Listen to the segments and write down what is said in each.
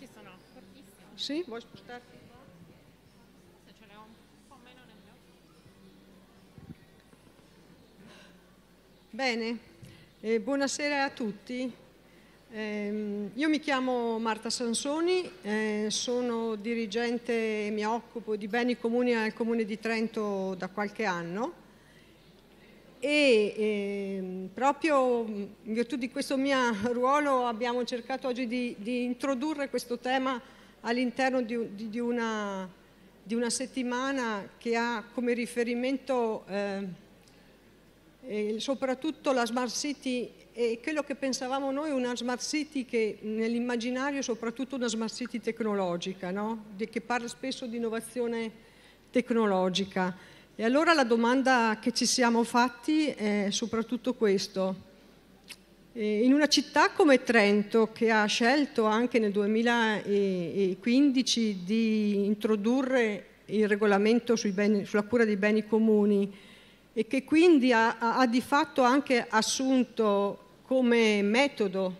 ci sono, fortissimo. Sì, vuoi spostarti? Se ce l'ho un po' meno nel mio. Bene, eh, buonasera a tutti. Eh, io mi chiamo Marta Sansoni, eh, sono dirigente e mi occupo di beni comuni al Comune di Trento da qualche anno e eh, proprio in virtù di questo mio ruolo abbiamo cercato oggi di, di introdurre questo tema all'interno di, di, di, una, settimana che ha come riferimento eh, soprattutto la Smart City e quello che pensavamo noi una Smart City che nell'immaginario è soprattutto una Smart City tecnologica, no? che parla spesso di innovazione tecnologica. E allora la domanda che ci siamo fatti è soprattutto questo. In una città come Trento, che ha scelto anche nel 2015 di introdurre il regolamento beni, sulla cura dei beni comuni e che quindi ha, ha di fatto anche assunto come metodo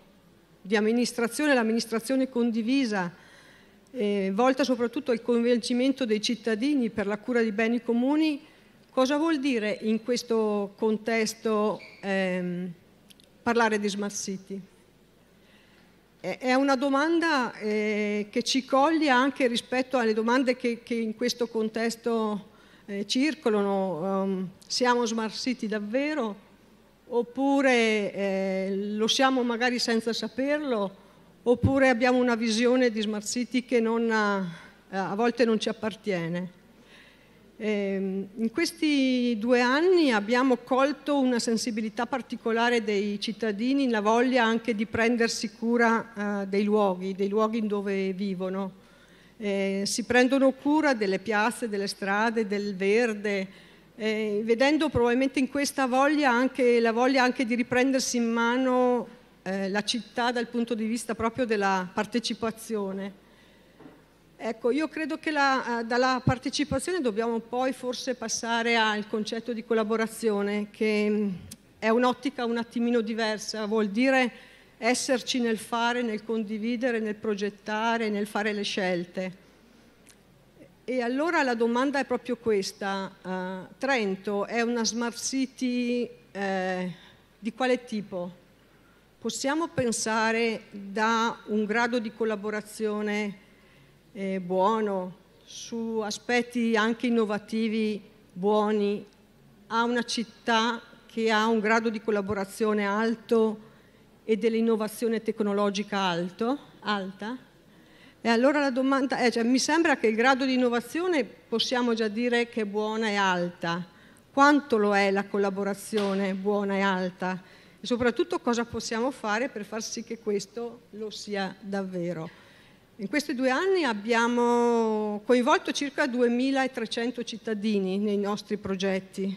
di amministrazione l'amministrazione condivisa, eh, volta soprattutto al coinvolgimento dei cittadini per la cura dei beni comuni, Cosa vuol dire in questo contesto ehm, parlare di smart city? È una domanda eh, che ci coglie anche rispetto alle domande che, che in questo contesto eh, circolano. Um, siamo smart city davvero? Oppure eh, lo siamo magari senza saperlo? Oppure abbiamo una visione di smart city che non, a volte non ci appartiene? Eh, in questi due anni abbiamo colto una sensibilità particolare dei cittadini, la voglia anche di prendersi cura eh, dei luoghi, dei luoghi in dove vivono. Eh, si prendono cura delle piazze, delle strade, del verde, eh, vedendo probabilmente in questa voglia anche la voglia anche di riprendersi in mano eh, la città dal punto di vista proprio della partecipazione. Ecco, io credo che la, eh, dalla partecipazione dobbiamo poi forse passare al concetto di collaborazione, che mm, è un'ottica un attimino diversa, vuol dire esserci nel fare, nel condividere, nel progettare, nel fare le scelte. E allora la domanda è proprio questa, uh, Trento è una smart city eh, di quale tipo? Possiamo pensare da un grado di collaborazione eh, buono, su aspetti anche innovativi buoni, ha una città che ha un grado di collaborazione alto e dell'innovazione tecnologica alto, alta. E allora la domanda è, eh, cioè, mi sembra che il grado di innovazione possiamo già dire che è buona e alta. Quanto lo è la collaborazione buona e alta? E soprattutto cosa possiamo fare per far sì che questo lo sia davvero? In questi due anni abbiamo coinvolto circa 2.300 cittadini nei nostri progetti.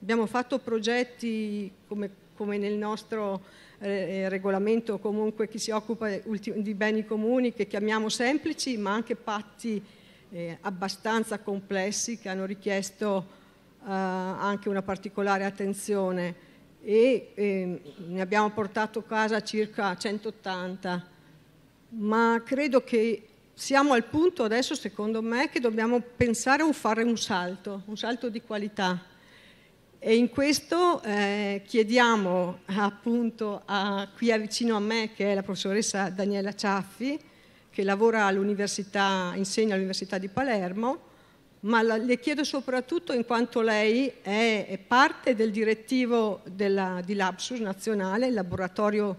Abbiamo fatto progetti come, come nel nostro eh, eh regolamento comunque chi si occupa di beni comuni che chiamiamo semplici ma anche patti eh, abbastanza complessi che hanno richiesto eh, anche una particolare attenzione e ehm, ne abbiamo portato a casa circa 180 ma credo che siamo al punto adesso, secondo me, che dobbiamo pensare a fare un salto, un salto di qualità. E in questo eh, chiediamo appunto a qui vicino a me, che è la professoressa Daniela Ciaffi, che lavora all'università, insegna all'Università di Palermo, ma la, le chiedo soprattutto in quanto lei è, è parte del direttivo della, di Lapsus nazionale, il laboratorio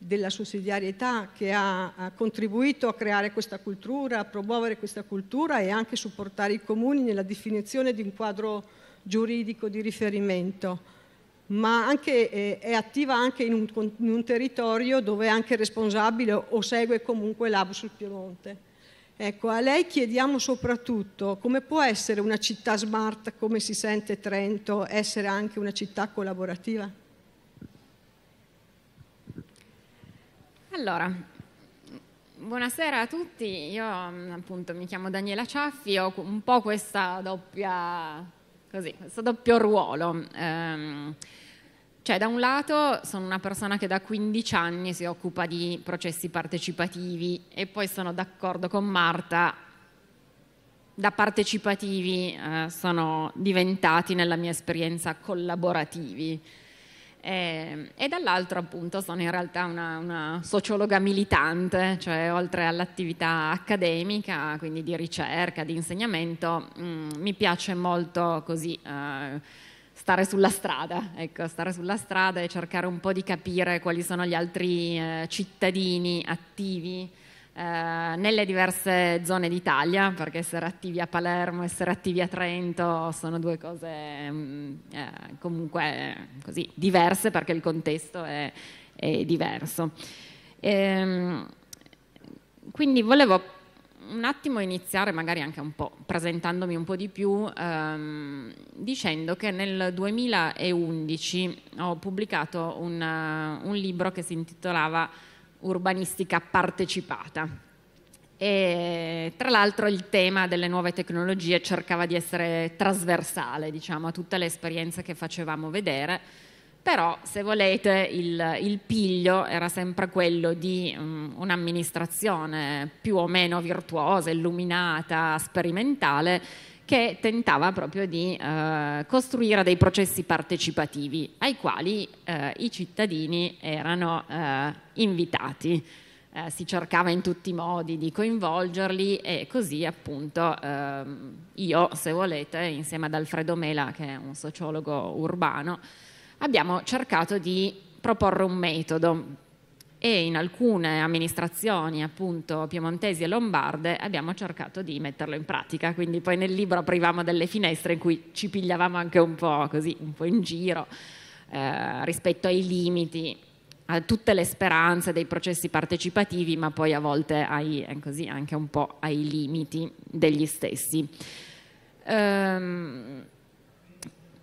della sussidiarietà che ha contribuito a creare questa cultura, a promuovere questa cultura e anche supportare i comuni nella definizione di un quadro giuridico di riferimento ma anche, eh, è attiva anche in un, in un, territorio dove è anche responsabile o segue comunque l'ABU sul Piemonte. Ecco, a lei chiediamo soprattutto come può essere una città smart, come si sente Trento, essere anche una città collaborativa? Allora, buonasera a tutti, io mm, appunto mi chiamo Daniela Ciaffi, ho un po' questa doppia, così, questo doppio ruolo. Um, cioè da un lato sono una persona che da 15 anni si occupa di processi partecipativi e poi sono d'accordo con Marta, da partecipativi eh, sono diventati nella mia esperienza collaborativi e, ehm, e dall'altro appunto sono in realtà una, una sociologa militante, cioè oltre all'attività accademica, quindi di ricerca, di insegnamento, mh, mm, mi piace molto così... Eh, stare sulla strada, ecco, stare sulla strada e cercare un po' di capire quali sono gli altri eh, cittadini attivi eh, nelle diverse zone d'Italia, perché essere attivi a Palermo, essere attivi a Trento sono due cose mm, eh, comunque così, diverse perché il contesto è, è diverso. E, ehm, quindi volevo un attimo iniziare magari anche un po' presentandomi un po' di più ehm, dicendo che nel 2011 ho pubblicato un, un libro che si intitolava urbanistica partecipata. E, tra l'altro il tema delle nuove tecnologie cercava di essere trasversale diciamo, a tutte le esperienze che facevamo vedere, però se volete il, il piglio era sempre quello di um, un'amministrazione più o meno virtuosa, illuminata, sperimentale che tentava proprio di eh, costruire dei processi partecipativi ai quali eh, i cittadini erano eh, invitati. Eh, si cercava in tutti i modi di coinvolgerli e così appunto ehm, io, se volete, insieme ad Alfredo Mela, che è un sociologo urbano, abbiamo cercato di proporre un metodo e in alcune amministrazioni appunto piemontesi e lombarde abbiamo cercato di metterlo in pratica, quindi poi nel libro aprivamo delle finestre in cui ci pigliavamo anche un po' così, un po' in giro eh, rispetto ai limiti, a tutte le speranze dei processi partecipativi, ma poi a volte ai, eh, così, anche un po' ai limiti degli stessi. Ehm,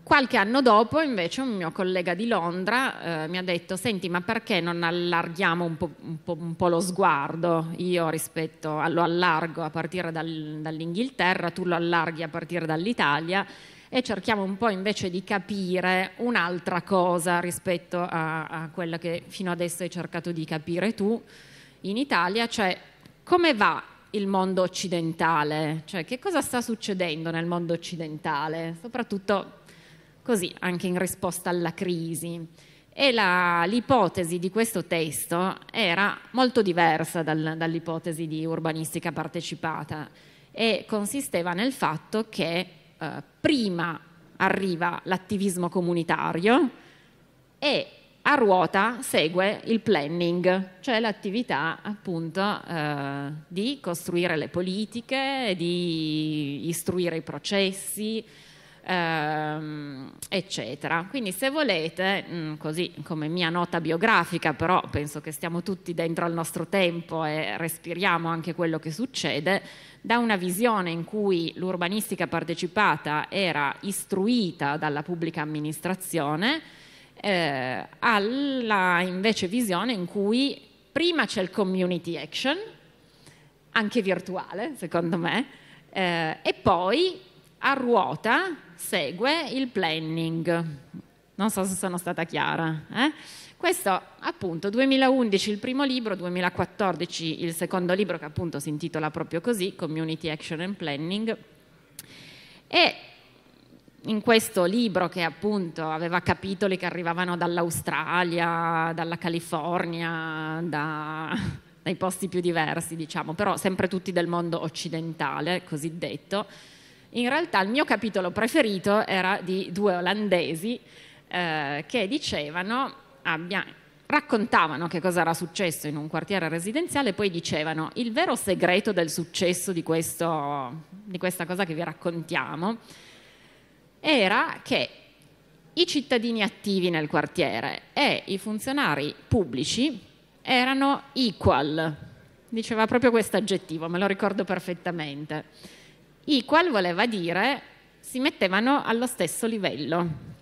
Qualche anno dopo invece un mio collega di Londra eh, mi ha detto senti ma perché non allarghiamo un po', un po', un po lo sguardo? Io rispetto, lo allargo a partire dal, dall'Inghilterra, tu lo allarghi a partire dall'Italia e cerchiamo un po' invece di capire un'altra cosa rispetto a, a quella che fino adesso hai cercato di capire tu in Italia, cioè come va il mondo occidentale, cioè che cosa sta succedendo nel mondo occidentale, soprattutto così anche in risposta alla crisi. E la, l'ipotesi di questo testo era molto diversa dal, dall'ipotesi di urbanistica partecipata e consisteva nel fatto che eh, prima arriva l'attivismo comunitario e a ruota segue il planning, cioè l'attività appunto eh, di costruire le politiche, di istruire i processi, ehm, eccetera. Quindi se volete, mh, mm, così come mia nota biografica, però penso che stiamo tutti dentro al nostro tempo e respiriamo anche quello che succede, da una visione in cui l'urbanistica partecipata era istruita dalla pubblica amministrazione, eh, alla invece visione in cui prima c'è il community action, anche virtuale secondo me, eh, e poi a ruota segue il planning. Non so se sono stata chiara. Eh? Questo appunto 2011 il primo libro, 2014 il secondo libro che appunto si intitola proprio così, Community Action and Planning. E in questo libro che appunto aveva capitoli che arrivavano dall'Australia, dalla California, da, dai posti più diversi, diciamo, però sempre tutti del mondo occidentale, cosiddetto, in realtà il mio capitolo preferito era di due olandesi eh, che dicevano, abbia, raccontavano che cosa era successo in un quartiere residenziale e poi dicevano il vero segreto del successo di, questo, di questa cosa che vi raccontiamo era che i cittadini attivi nel quartiere e i funzionari pubblici erano equal, diceva proprio questo aggettivo, me lo ricordo perfettamente i qual voleva dire si mettevano allo stesso livello.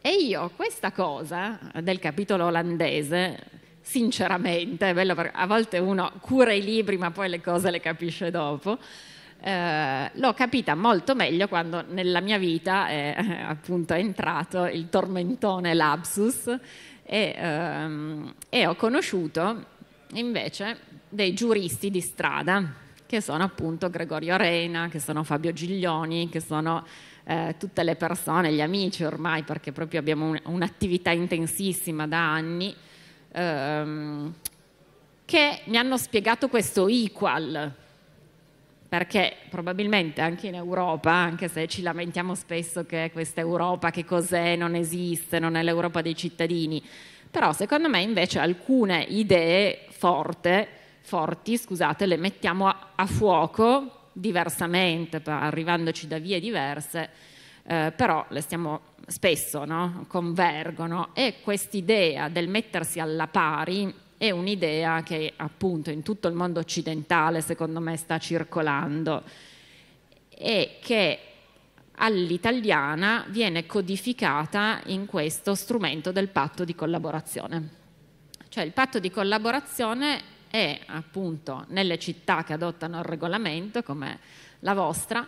E io questa cosa del capitolo olandese, sinceramente, a volte uno cura i libri ma poi le cose le capisce dopo, eh, l'ho capita molto meglio quando nella mia vita è eh, appunto è entrato il tormentone lapsus e, ehm, e ho conosciuto invece dei giuristi di strada che sono appunto Gregorio Reina, che sono Fabio Giglioni, che sono eh, tutte le persone, gli amici ormai, perché proprio abbiamo un, un'attività intensissima da anni, ehm, che mi hanno spiegato questo equal, perché probabilmente anche in Europa, anche se ci lamentiamo spesso che questa Europa che cos'è, non esiste, non è l'Europa dei cittadini, però secondo me invece alcune idee forti forti, scusate, le mettiamo a, a fuoco diversamente, arrivandoci da vie diverse, eh, però le stiamo spesso, no? convergono e quest'idea del mettersi alla pari è un'idea che appunto in tutto il mondo occidentale secondo me sta circolando e che all'italiana viene codificata in questo strumento del patto di collaborazione. Cioè il patto di collaborazione e appunto nelle città che adottano il regolamento come la vostra,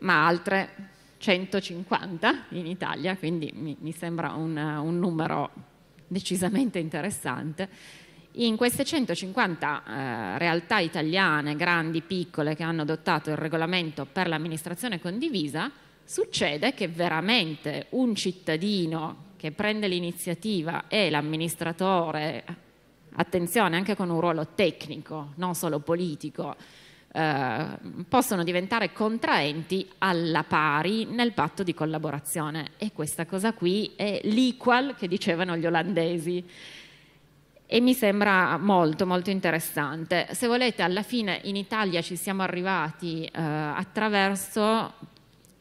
ma altre 150 in Italia, quindi mi, mi sembra un, un, numero decisamente interessante. In queste 150 eh, realtà italiane, grandi, piccole, che hanno adottato il regolamento per l'amministrazione condivisa, succede che veramente un cittadino che prende l'iniziativa e l'amministratore attenzione, anche con un ruolo tecnico, non solo politico, eh, possono diventare contraenti alla pari nel patto di collaborazione. E questa cosa qui è l'equal che dicevano gli olandesi. E mi sembra molto, molto interessante. Se volete, alla fine in Italia ci siamo arrivati eh, attraverso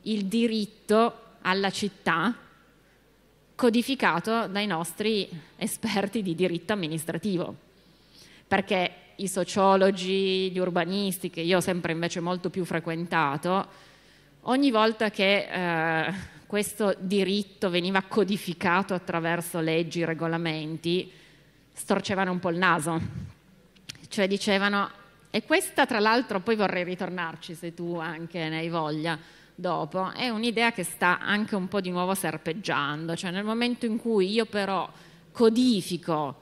il diritto alla città, codificato dai nostri esperti di diritto amministrativo, perché i sociologi, gli urbanisti, che io ho sempre invece molto più frequentato, ogni volta che eh, questo diritto veniva codificato attraverso leggi, regolamenti, storcevano un po' il naso, cioè dicevano, e questa tra l'altro poi vorrei ritornarci se tu anche ne hai voglia, dopo, è un'idea che sta anche un po' di nuovo serpeggiando, cioè nel momento in cui io però codifico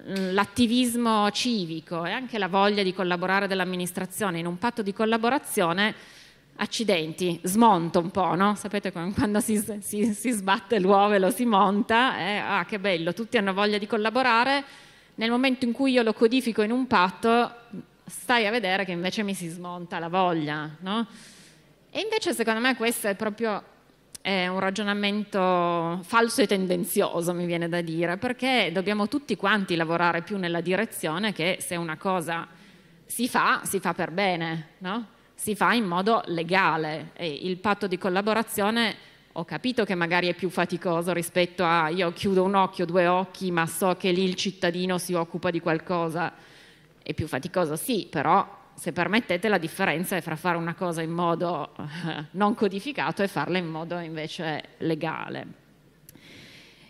mm, l'attivismo civico e anche la voglia di collaborare dell'amministrazione in un patto di collaborazione, accidenti, smonto un po', no? Sapete quando si, si, si sbatte l'uovo e lo si monta, eh? ah che bello, tutti hanno voglia di collaborare, nel momento in cui io lo codifico in un patto, stai a vedere che invece mi si smonta la voglia, no? E invece secondo me questo è proprio eh, un ragionamento falso e tendenzioso, mi viene da dire, perché dobbiamo tutti quanti lavorare più nella direzione che se una cosa si fa, si fa per bene, no? si fa in modo legale. E il patto di collaborazione ho capito che magari è più faticoso rispetto a io chiudo un occhio, due occhi, ma so che lì il cittadino si occupa di qualcosa. È più faticoso, sì, però se permettete, la differenza è fra fare una cosa in modo eh, non codificato e farla in modo invece legale.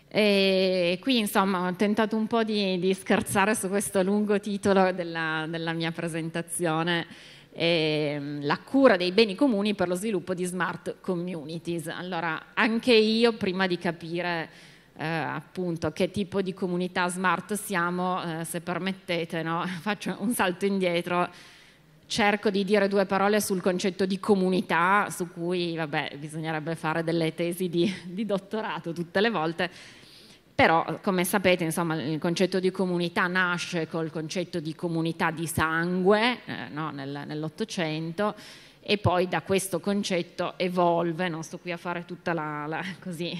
E qui insomma ho tentato un po' di, di scherzare su questo lungo titolo della, della mia presentazione, eh, la cura dei beni comuni per lo sviluppo di smart communities. Allora anche io prima di capire eh, appunto che tipo di comunità smart siamo, eh, se permettete, no? faccio un salto indietro cerco di dire due parole sul concetto di comunità, su cui vabbè, bisognerebbe fare delle tesi di, di, dottorato tutte le volte. Però, come sapete, insomma, il concetto di comunità nasce col concetto di comunità di sangue eh, no, nel, nell'Ottocento e poi da questo concetto evolve, non sto qui a fare tutta la, la, così,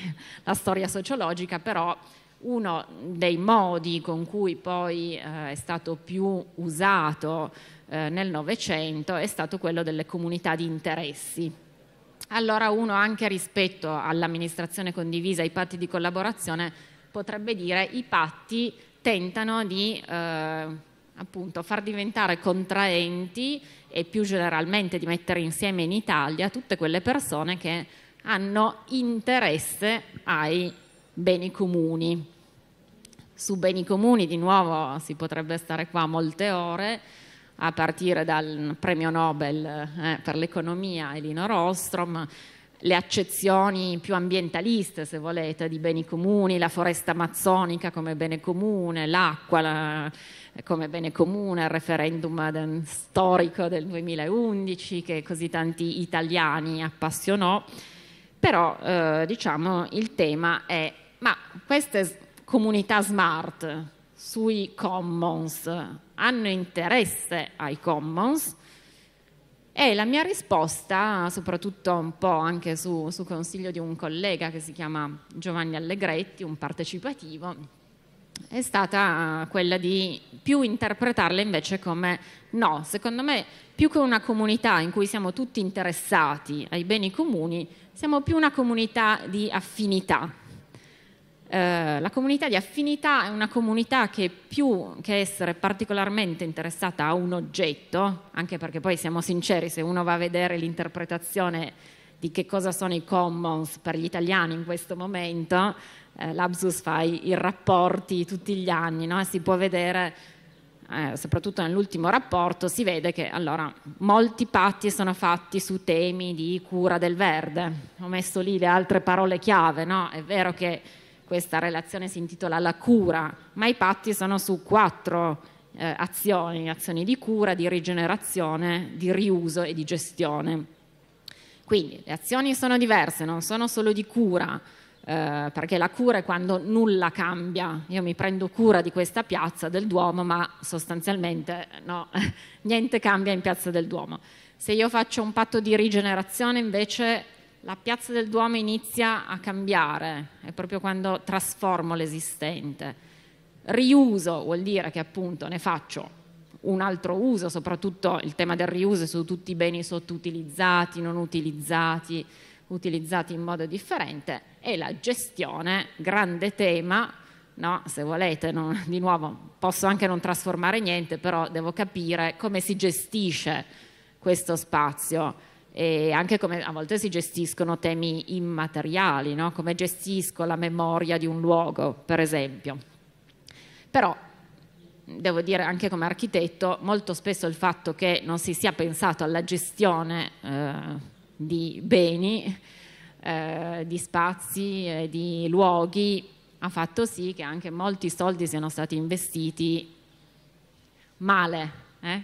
la storia sociologica, però uno dei modi con cui poi eh, è stato più usato eh, nel Novecento è stato quello delle comunità di interessi. Allora uno anche rispetto all'amministrazione condivisa, ai patti di collaborazione, potrebbe dire i patti tentano di eh, appunto far diventare contraenti e più generalmente di mettere insieme in Italia tutte quelle persone che hanno interesse ai beni comuni. Su beni comuni di nuovo si potrebbe stare qua molte ore, a partire dal premio Nobel eh, per l'economia Elino Rostrom, le accezioni più ambientaliste, se volete, di beni comuni, la foresta amazzonica come bene comune, l'acqua la, come bene comune, il referendum storico del 2011 che così tanti italiani appassionò, però eh, diciamo il tema è ma queste comunità smart sui commons, hanno interesse ai commons? E la mia risposta, soprattutto un po' anche su, su consiglio di un collega che si chiama Giovanni Allegretti, un partecipativo, è stata quella di più interpretarla invece come no, secondo me più che una comunità in cui siamo tutti interessati ai beni comuni, siamo più una comunità di affinità, eh, la comunità di affinità è una comunità che più che essere particolarmente interessata a un oggetto, anche perché poi siamo sinceri, se uno va a vedere l'interpretazione di che cosa sono i commons per gli italiani in questo momento, eh, l'Absus fa i, i, rapporti tutti gli anni, no? si può vedere, eh, soprattutto nell'ultimo rapporto, si vede che allora, molti patti sono fatti su temi di cura del verde, ho messo lì le altre parole chiave, no? è vero che questa relazione si intitola La cura, ma i patti sono su quattro eh, azioni, azioni di cura, di rigenerazione, di riuso e di gestione. Quindi le azioni sono diverse, non sono solo di cura, eh, perché la cura è quando nulla cambia. Io mi prendo cura di questa piazza del Duomo, ma sostanzialmente no, niente cambia in piazza del Duomo. Se io faccio un patto di rigenerazione invece la piazza del Duomo inizia a cambiare, è proprio quando trasformo l'esistente. Riuso vuol dire che appunto ne faccio un altro uso, soprattutto il tema del riuso su tutti i beni sottoutilizzati, non utilizzati, utilizzati in modo differente e la gestione, grande tema, no, se volete, non, di nuovo posso anche non trasformare niente, però devo capire come si gestisce questo spazio e anche come a volte si gestiscono temi immateriali, no? come gestisco la memoria di un luogo, per esempio. Però devo dire anche come architetto, molto spesso il fatto che non si sia pensato alla gestione eh, di beni, eh, di spazi, eh, di luoghi, ha fatto sì che anche molti soldi siano stati investiti male. Eh?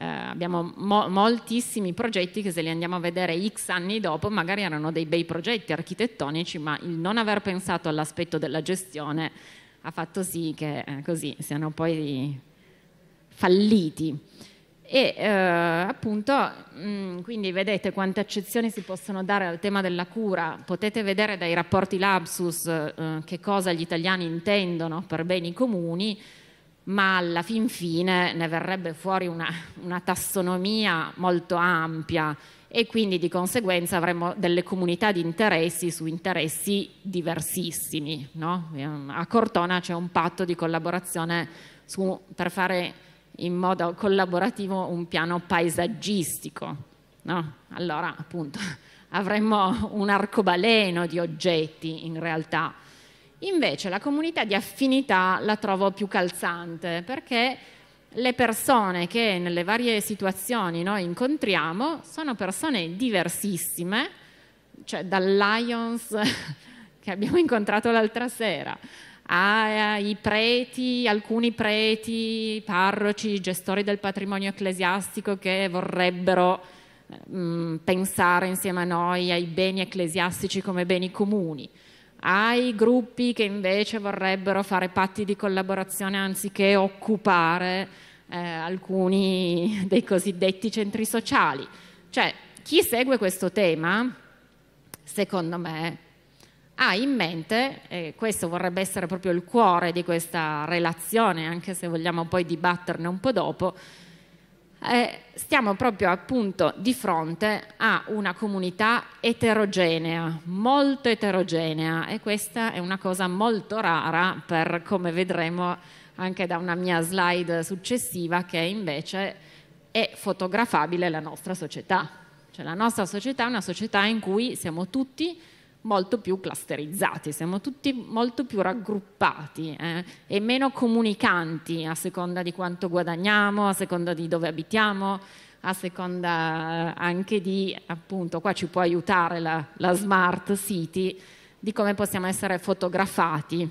eh, abbiamo mo- moltissimi progetti che se li andiamo a vedere x anni dopo magari erano dei bei progetti architettonici, ma il non aver pensato all'aspetto della gestione ha fatto sì che eh, così siano poi falliti. E eh, appunto, mh, mm, quindi vedete quante accezioni si possono dare al tema della cura, potete vedere dai rapporti Lapsus eh, che cosa gli italiani intendono per beni comuni, ma alla fin fine ne verrebbe fuori una, una tassonomia molto ampia e quindi di conseguenza avremmo delle comunità di interessi su interessi diversissimi. No? Eh, a Cortona c'è un patto di collaborazione su, per fare in modo collaborativo un piano paesaggistico. No? Allora, appunto, avremmo un arcobaleno di oggetti in realtà Invece la comunità di affinità la trovo più calzante perché le persone che nelle varie situazioni noi incontriamo sono persone diversissime, cioè dal Lions che abbiamo incontrato l'altra sera ai preti, alcuni preti, parroci, gestori del patrimonio ecclesiastico che vorrebbero mh, mm, pensare insieme a noi ai beni ecclesiastici come beni comuni ai gruppi che invece vorrebbero fare patti di collaborazione anziché occupare eh, alcuni dei cosiddetti centri sociali. Cioè, chi segue questo tema, secondo me, ha in mente, e questo vorrebbe essere proprio il cuore di questa relazione, anche se vogliamo poi dibatterne un po' dopo, eh, stiamo proprio appunto di fronte a una comunità eterogenea, molto eterogenea e questa è una cosa molto rara per come vedremo anche da una mia slide successiva che invece è fotografabile la nostra società. Cioè la nostra società è una società in cui siamo tutti molto più clusterizzati, siamo tutti molto più raggruppati eh, e meno comunicanti a seconda di quanto guadagniamo, a seconda di dove abitiamo, a seconda eh, anche di, appunto, qua ci può aiutare la, la smart city, di come possiamo essere fotografati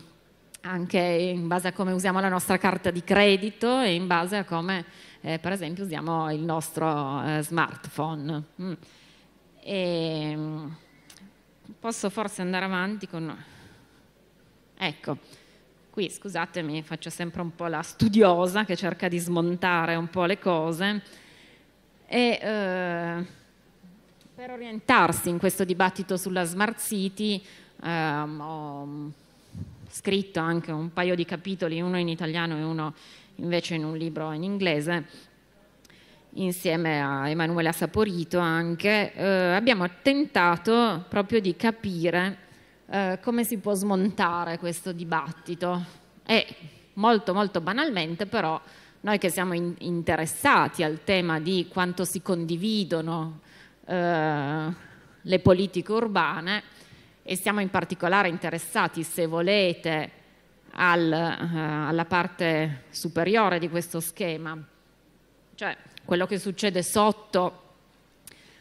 anche in base a come usiamo la nostra carta di credito e in base a come eh, per esempio usiamo il nostro eh, smartphone. Mm. E, ehm, posso forse andare avanti con... Ecco, qui scusatemi, faccio sempre un po' la studiosa che cerca di smontare un po' le cose. E, eh, per orientarsi in questo dibattito sulla Smart City eh, ho scritto anche un paio di capitoli, uno in italiano e uno invece in un libro in inglese insieme a Emanuela Saporito anche, eh, abbiamo tentato proprio di capire eh, come si può smontare questo dibattito e molto molto banalmente però noi che siamo in interessati al tema di quanto si condividono eh, le politiche urbane e siamo in particolare interessati se volete al, eh, alla parte superiore di questo schema, cioè quello che succede sotto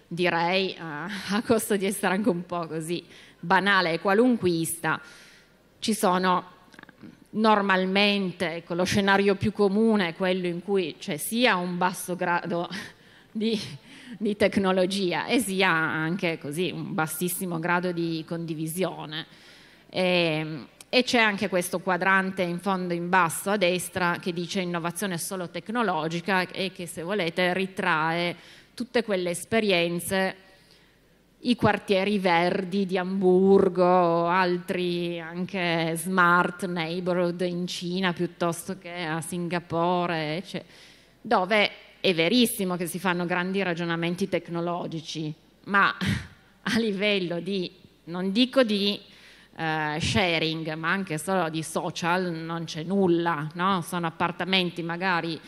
direi eh, a costo di essere anche un po' così banale e qualunquista, ci sono normalmente ecco, lo scenario più comune è quello in cui c'è cioè, sia un basso grado di, di tecnologia e sia anche così un bassissimo grado di condivisione. E, ehm, e c'è anche questo quadrante in fondo in basso a destra che dice innovazione solo tecnologica e che se volete ritrae tutte quelle esperienze, i quartieri verdi di Hamburgo, altri anche smart neighborhood in Cina piuttosto che a Singapore, cioè, dove è verissimo che si fanno grandi ragionamenti tecnologici, ma a livello di, non dico di eh, sharing, ma anche solo di social, non c'è nulla, no? sono appartamenti magari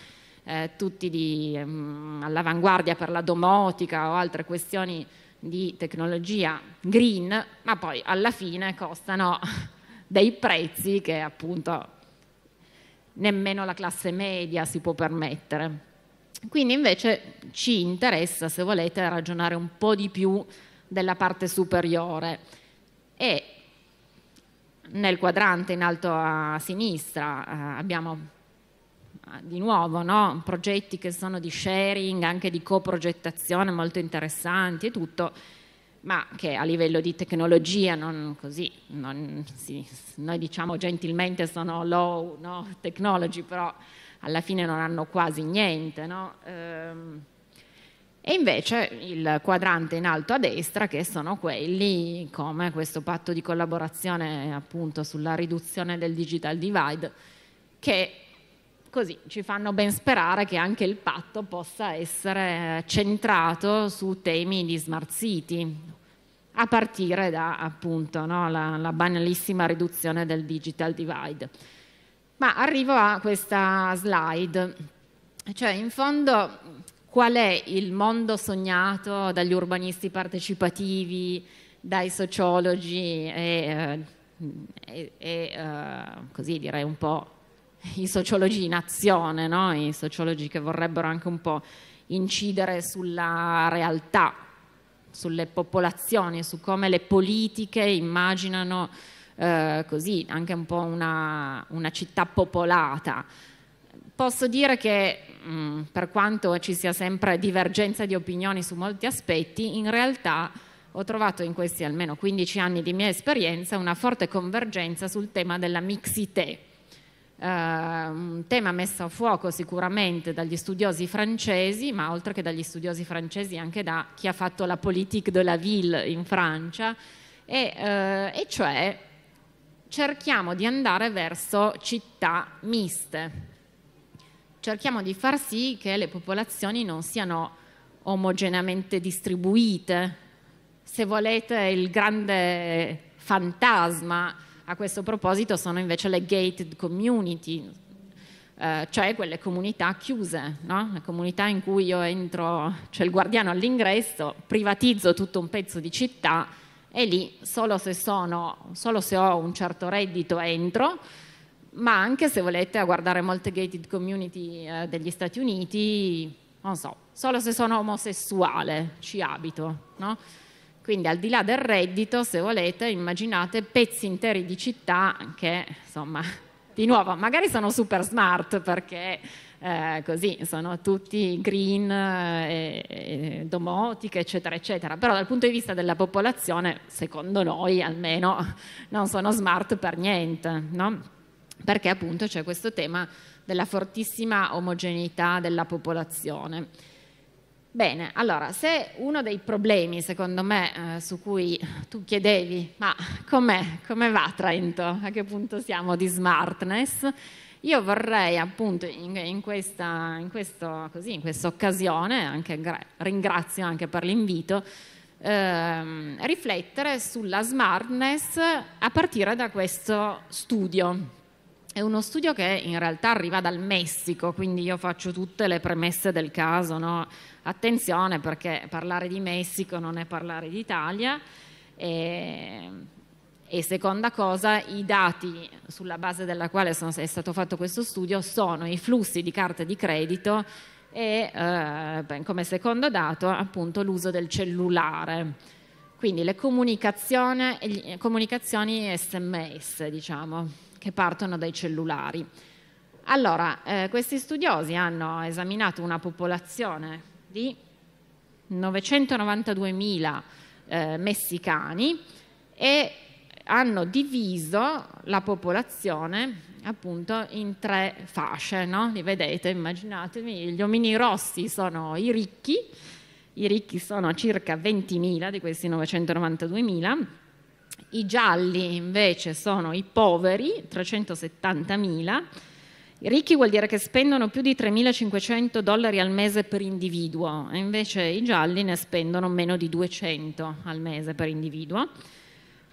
eh, tutti di, mh, mm, all'avanguardia per la domotica o altre questioni di tecnologia green, ma poi alla fine costano dei prezzi che appunto nemmeno la classe media si può permettere. Quindi invece ci interessa, se volete, ragionare un po' di più della parte superiore e nel quadrante in alto a sinistra eh, abbiamo eh, di nuovo no? progetti che sono di sharing, anche di coprogettazione molto interessanti e tutto, ma che a livello di tecnologia non così, non, sì, noi diciamo gentilmente sono low no? technology, però alla fine non hanno quasi niente. No? Ehm, e invece il quadrante in alto a destra, che sono quelli come questo patto di collaborazione appunto sulla riduzione del digital divide, che così ci fanno ben sperare che anche il patto possa essere centrato su temi di smart city, a partire da appunto no, la, la banalissima riduzione del digital divide. Ma arrivo a questa slide, cioè in fondo qual è il mondo sognato dagli urbanisti partecipativi, dai sociologi e, eh, e, e eh, così direi un po' i sociologi in azione, no? i sociologi che vorrebbero anche un po' incidere sulla realtà, sulle popolazioni, su come le politiche immaginano eh, così anche un po' una, una città popolata. Posso dire che mh, mm, per quanto ci sia sempre divergenza di opinioni su molti aspetti, in realtà ho trovato in questi almeno 15 anni di mia esperienza una forte convergenza sul tema della mixité, Uh, un tema messo a fuoco sicuramente dagli studiosi francesi, ma oltre che dagli studiosi francesi anche da chi ha fatto la politique de la ville in Francia, e, uh, e cioè cerchiamo di andare verso città miste cerchiamo di far sì che le popolazioni non siano omogeneamente distribuite. Se volete il grande fantasma a questo proposito sono invece le gated community, eh, cioè quelle comunità chiuse, no? le comunità in cui io entro, c'è il guardiano all'ingresso, privatizzo tutto un pezzo di città e lì solo se, sono, solo se ho un certo reddito entro ma anche se volete a guardare molte gated community eh, degli Stati Uniti, non so, solo se sono omosessuale ci abito, no? Quindi al di là del reddito, se volete, immaginate pezzi interi di città che, insomma, di nuovo, magari sono super smart perché eh, così sono tutti green, eh, eh, domotica, eccetera, eccetera, però dal punto di vista della popolazione, secondo noi almeno, non sono smart per niente, no? perché appunto c'è questo tema della fortissima omogeneità della popolazione. Bene, allora, se uno dei problemi, secondo me, eh, su cui tu chiedevi, ma com'è, come va Trento, a che punto siamo di smartness, io vorrei appunto in, in, questa, in, questo, così, in questa, occasione, anche, ringrazio anche per l'invito, ehm, riflettere sulla smartness a partire da questo studio è uno studio che in realtà arriva dal Messico, quindi io faccio tutte le premesse del caso. No? Attenzione perché parlare di Messico non è parlare di Italia. E, e seconda cosa, i dati sulla base della quale sono, è stato fatto questo studio sono i flussi di carte di credito e eh, come secondo dato appunto l'uso del cellulare. Quindi le comunicazioni, comunicazioni sms, diciamo che partono dai cellulari. Allora, eh, questi studiosi hanno esaminato una popolazione di 992.000 eh, messicani e hanno diviso la popolazione appunto in tre fasce, no? li vedete, immaginatevi, gli omini rossi sono i ricchi, i ricchi sono circa 20.000 di questi 992.000 i gialli invece sono i poveri, 370.000. I ricchi vuol dire che spendono più di 3.500 dollari al mese per individuo, e invece i gialli ne spendono meno di 200 al mese per individuo.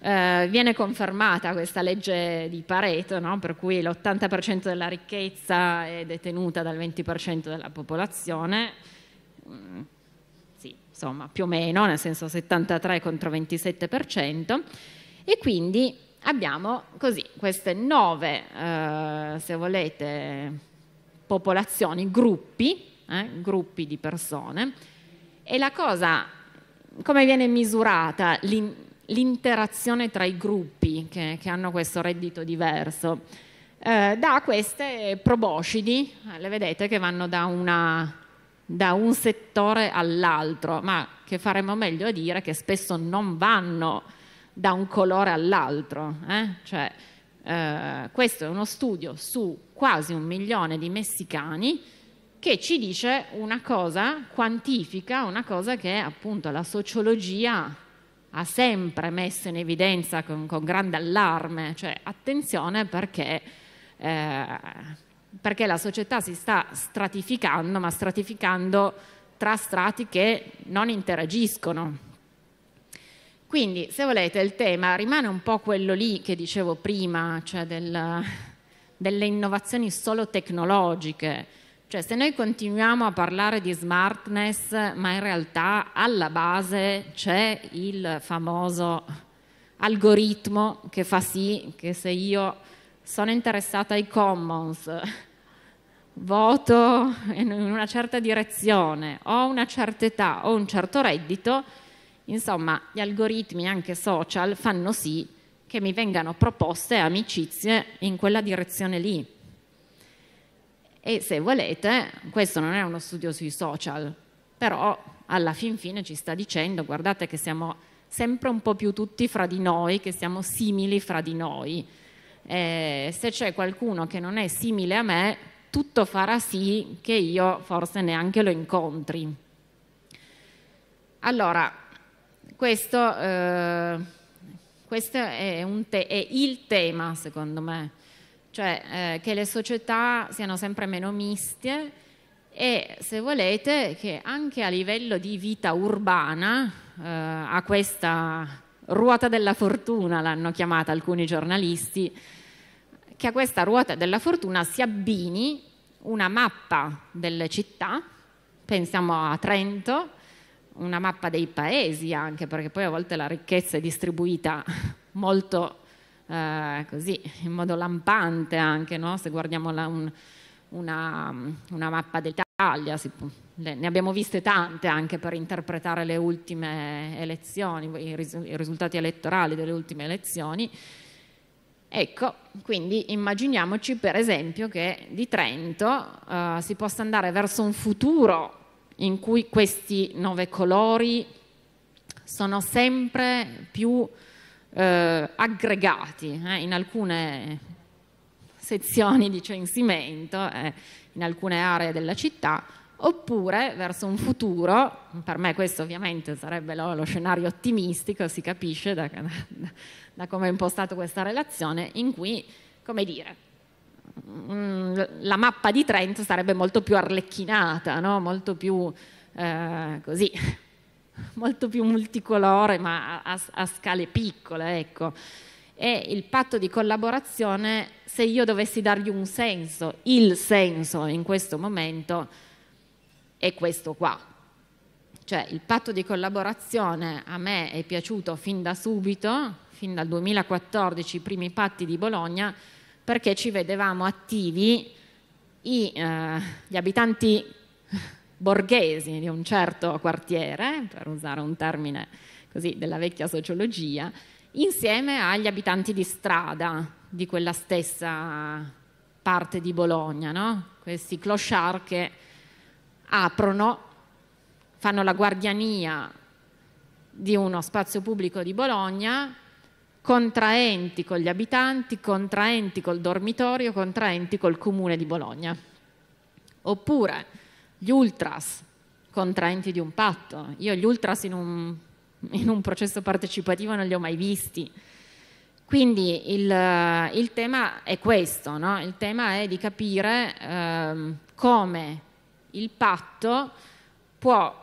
Eh, viene confermata questa legge di Pareto, no? per cui l'80% della ricchezza è detenuta dal 20% della popolazione. Mm, sì, insomma, più o meno, nel senso 73 contro 27%. E quindi abbiamo così queste nove, eh, se volete, popolazioni, gruppi, eh, gruppi di persone. E la cosa, come viene misurata l'interazione tra i gruppi che, che hanno questo reddito diverso? Eh, da queste proboscidi, eh, le vedete che vanno da, una, da un settore all'altro, ma che faremmo meglio a dire che spesso non vanno da un colore all'altro. Eh? Cioè, eh, questo è uno studio su quasi un milione di messicani che ci dice una cosa, quantifica una cosa che appunto la sociologia ha sempre messo in evidenza con, con grande allarme, cioè attenzione perché, eh, perché, la società si sta stratificando, ma stratificando tra strati che non interagiscono. Quindi, se volete, il tema rimane un po' quello lì che dicevo prima, cioè del, delle innovazioni solo tecnologiche. Cioè, se noi continuiamo a parlare di smartness, ma in realtà alla base c'è il famoso algoritmo che fa sì che se io sono interessata ai commons, voto in una certa direzione, ho una certa età, ho un certo reddito, Insomma, gli algoritmi anche social fanno sì che mi vengano proposte amicizie in quella direzione lì. E se volete, questo non è uno studio sui social, però alla fin fine ci sta dicendo, guardate che siamo sempre un po' più tutti fra di noi, che siamo simili fra di noi. Eh, se c'è qualcuno che non è simile a me, tutto farà sì che io forse neanche lo incontri. Allora, questo, eh, questo è, te- è, il tema, secondo me, cioè eh, che le società siano sempre meno miste e, se volete, che anche a livello di vita urbana, eh, a questa ruota della fortuna l'hanno chiamata alcuni giornalisti, che a questa ruota della fortuna si abbini una mappa delle città, pensiamo a Trento, una mappa dei paesi anche, perché poi a volte la ricchezza è distribuita molto eh, così, in modo lampante anche, no? se guardiamo la, un, una, una, mappa d'Italia, si, ne abbiamo viste tante anche per interpretare le ultime elezioni, i, ris, i risultati elettorali delle ultime elezioni. Ecco, quindi immaginiamoci per esempio che di Trento eh, si possa andare verso un futuro in cui questi nove colori sono sempre più eh, aggregati eh, in alcune sezioni di censimento, eh, in alcune aree della città, oppure verso un futuro, per me questo ovviamente sarebbe lo, lo scenario ottimistico, si capisce da, da, da come è impostato questa relazione, in cui, come dire, Mm, la mappa di Trent sarebbe molto più arlecchinata, no? molto più eh, così, molto più multicolore, ma a, a scale piccole, ecco. E il patto di collaborazione, se io dovessi dargli un senso, il senso in questo momento, è questo qua. Cioè il patto di collaborazione a me è piaciuto fin da subito, fin dal 2014, i primi patti di Bologna, perché ci vedevamo attivi i, eh, gli abitanti borghesi di un certo quartiere, per usare un termine così della vecchia sociologia, insieme agli abitanti di strada di quella stessa parte di Bologna, no? questi clochard che aprono, fanno la guardiania di uno spazio pubblico di Bologna contraenti con gli abitanti, contraenti col dormitorio, contraenti col comune di Bologna. Oppure gli ultras, contraenti di un patto. Io gli ultras in un, in un processo partecipativo non li ho mai visti. Quindi il, il tema è questo, no? il tema è di capire ehm, come il patto può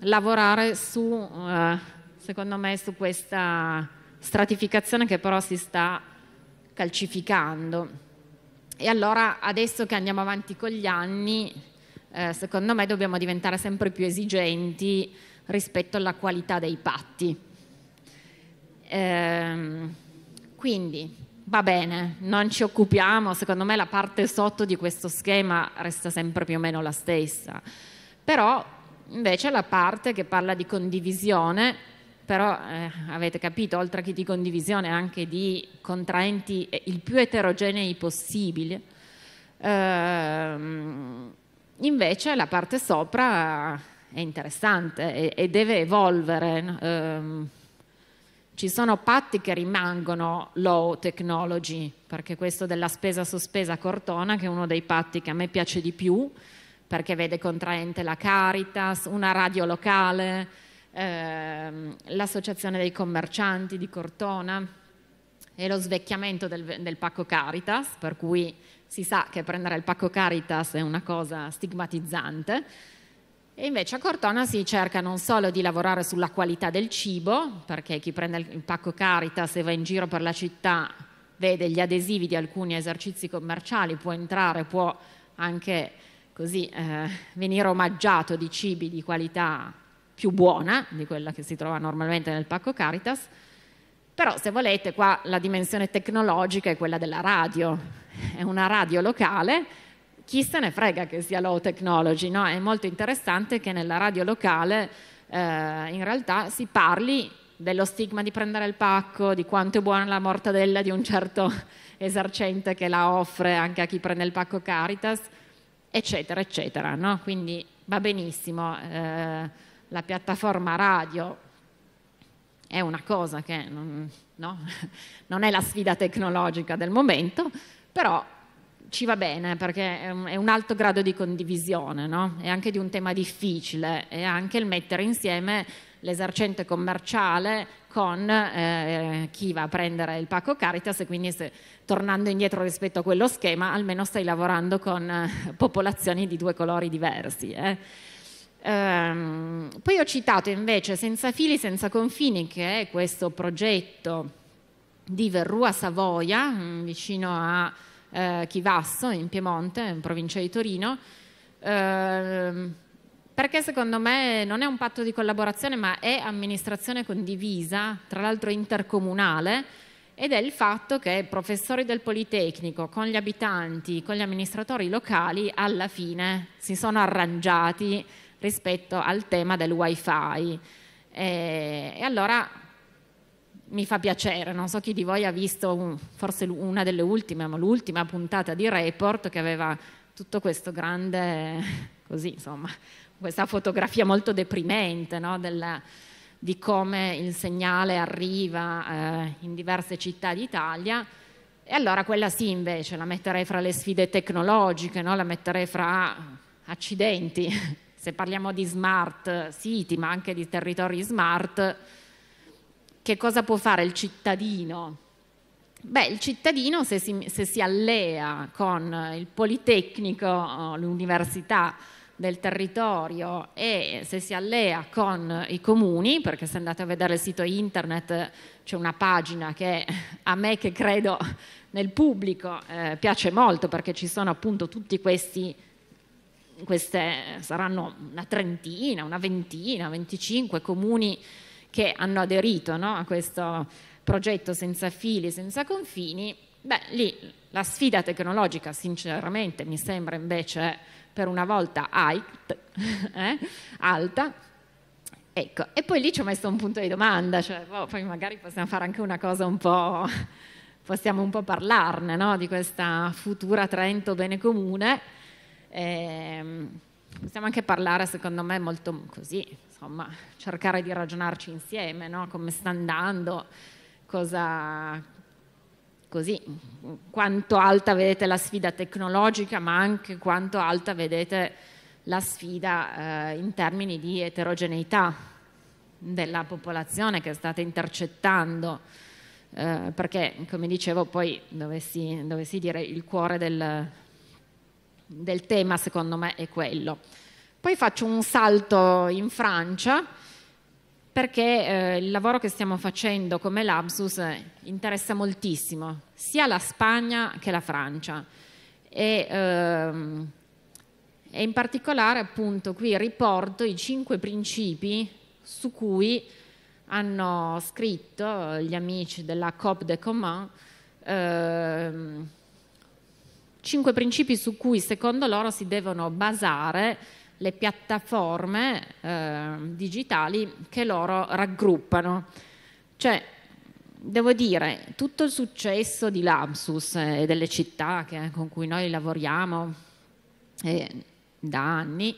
lavorare su, eh, secondo me, su questa stratificazione che però si sta calcificando. E allora adesso che andiamo avanti con gli anni, eh, secondo me dobbiamo diventare sempre più esigenti rispetto alla qualità dei patti. Ehm, quindi va bene, non ci occupiamo, secondo me la parte sotto di questo schema resta sempre più o meno la stessa, però invece la parte che parla di condivisione però eh, avete capito, oltre che di condivisione, anche di contraenti il più eterogenei possibile. Ehm, invece la parte sopra è interessante e, e deve evolvere. Ehm, ci sono patti che rimangono low technology, perché questo della spesa sospesa cortona, che è uno dei patti che a me piace di più, perché vede contraente la Caritas, una radio locale, ehm, l'Associazione dei Commercianti di Cortona e lo svecchiamento del, del pacco Caritas, per cui si sa che prendere il pacco Caritas è una cosa stigmatizzante. E invece a Cortona si cerca non solo di lavorare sulla qualità del cibo, perché chi prende il pacco Caritas e va in giro per la città vede gli adesivi di alcuni esercizi commerciali, può entrare, può anche così eh, venire omaggiato di cibi di qualità più buona di quella che si trova normalmente nel pacco Caritas, però se volete qua la dimensione tecnologica è quella della radio, è una radio locale, chi se ne frega che sia low technology, no? è molto interessante che nella radio locale eh, in realtà si parli dello stigma di prendere il pacco, di quanto è buona la mortadella di un certo esercente che la offre anche a chi prende il pacco Caritas, eccetera, eccetera. No? Quindi va benissimo. Eh, la piattaforma radio è una cosa che non, no? non è la sfida tecnologica del momento, però ci va bene perché è un alto grado di condivisione, no? è anche di un tema difficile, è anche il mettere insieme l'esercente commerciale con eh, chi va a prendere il pacco Caritas e quindi se, tornando indietro rispetto a quello schema almeno stai lavorando con eh, popolazioni di due colori diversi. Eh. Ehm, poi ho citato invece Senza fili, senza confini, che è questo progetto di Verrua Savoia, mm, vicino a eh, Chivasso, in Piemonte, in provincia di Torino, ehm, perché secondo me non è un patto di collaborazione, ma è amministrazione condivisa, tra l'altro intercomunale, ed è il fatto che professori del Politecnico con gli abitanti, con gli amministratori locali, alla fine si sono arrangiati rispetto al tema del wifi. E, e allora mi fa piacere, non so chi di voi ha visto un, forse una delle ultime, ma l'ultima puntata di Report che aveva tutto questo grande, così insomma, questa fotografia molto deprimente no? Del, di come il segnale arriva eh, in diverse città d'Italia. E allora quella sì invece, la metterei fra le sfide tecnologiche, no? la metterei fra accidenti, se parliamo di smart city, ma anche di territori smart, che cosa può fare il cittadino? Beh, il cittadino se si, se si allea con il Politecnico, l'università del territorio e se si allea con i comuni, perché se andate a vedere il sito internet c'è una pagina che a me che credo nel pubblico eh, piace molto perché ci sono appunto tutti questi queste saranno una trentina, una ventina, 25 comuni che hanno aderito no, a questo progetto senza fili, senza confini, beh, lì la sfida tecnologica sinceramente mi sembra invece per una volta alt, eh, alta, ecco, e poi lì ci ho messo un punto di domanda, cioè, boh, poi magari possiamo fare anche una cosa un po', possiamo un po' parlarne no, di questa futura Trento bene comune, eh, possiamo anche parlare, secondo me, molto così, insomma, cercare di ragionarci insieme, no? come sta andando, cosa, così, quanto alta vedete la sfida tecnologica, ma anche quanto alta vedete la sfida eh, in termini di eterogeneità della popolazione che state intercettando, eh, perché come dicevo poi dovessi, dovessi dire il cuore del, del tema secondo me è quello. Poi faccio un salto in Francia perché eh, il lavoro che stiamo facendo come Lapsus eh, interessa moltissimo sia la Spagna che la Francia e, ehm, e in particolare appunto qui riporto i cinque principi su cui hanno scritto gli amici della COP de Comment ehm, cinque principi su cui secondo loro si devono basare le piattaforme eh, digitali che loro raggruppano. Cioè, devo dire, tutto il successo di Lapsus eh, e delle città che, eh, con cui noi lavoriamo eh, da anni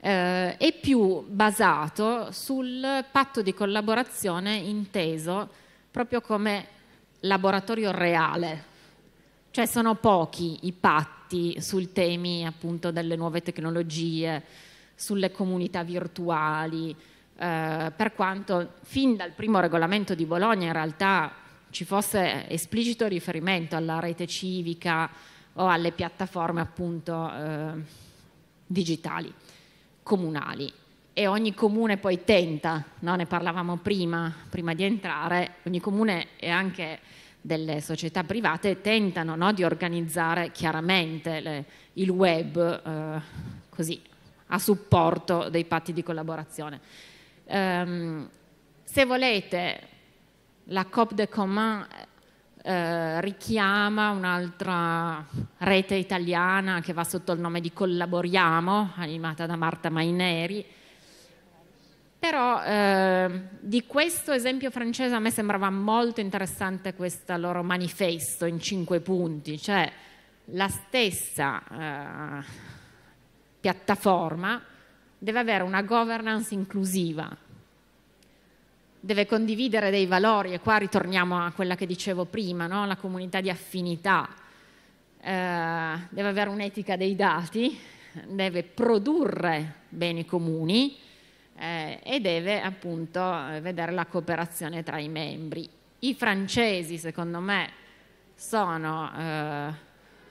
eh, è più basato sul patto di collaborazione inteso proprio come laboratorio reale, cioè sono pochi i patti sui temi appunto delle nuove tecnologie, sulle comunità virtuali, eh, per quanto fin dal primo regolamento di Bologna in realtà ci fosse esplicito riferimento alla rete civica o alle piattaforme appunto eh, digitali comunali e ogni comune poi tenta, no? ne parlavamo prima, prima di entrare, ogni comune è anche delle società private tentano no, di organizzare chiaramente le, il web eh, così, a supporto dei patti di collaborazione. Um, se volete, la COP de Commun eh, richiama un'altra rete italiana che va sotto il nome di Collaboriamo, animata da Marta Maineri, però eh, di questo esempio francese a me sembrava molto interessante questo loro manifesto in cinque punti, cioè la stessa eh, piattaforma deve avere una governance inclusiva, deve condividere dei valori e qua ritorniamo a quella che dicevo prima, no? la comunità di affinità, eh, deve avere un'etica dei dati, deve produrre beni comuni eh, e deve appunto eh, vedere la cooperazione tra i membri. I francesi, secondo me, sono eh,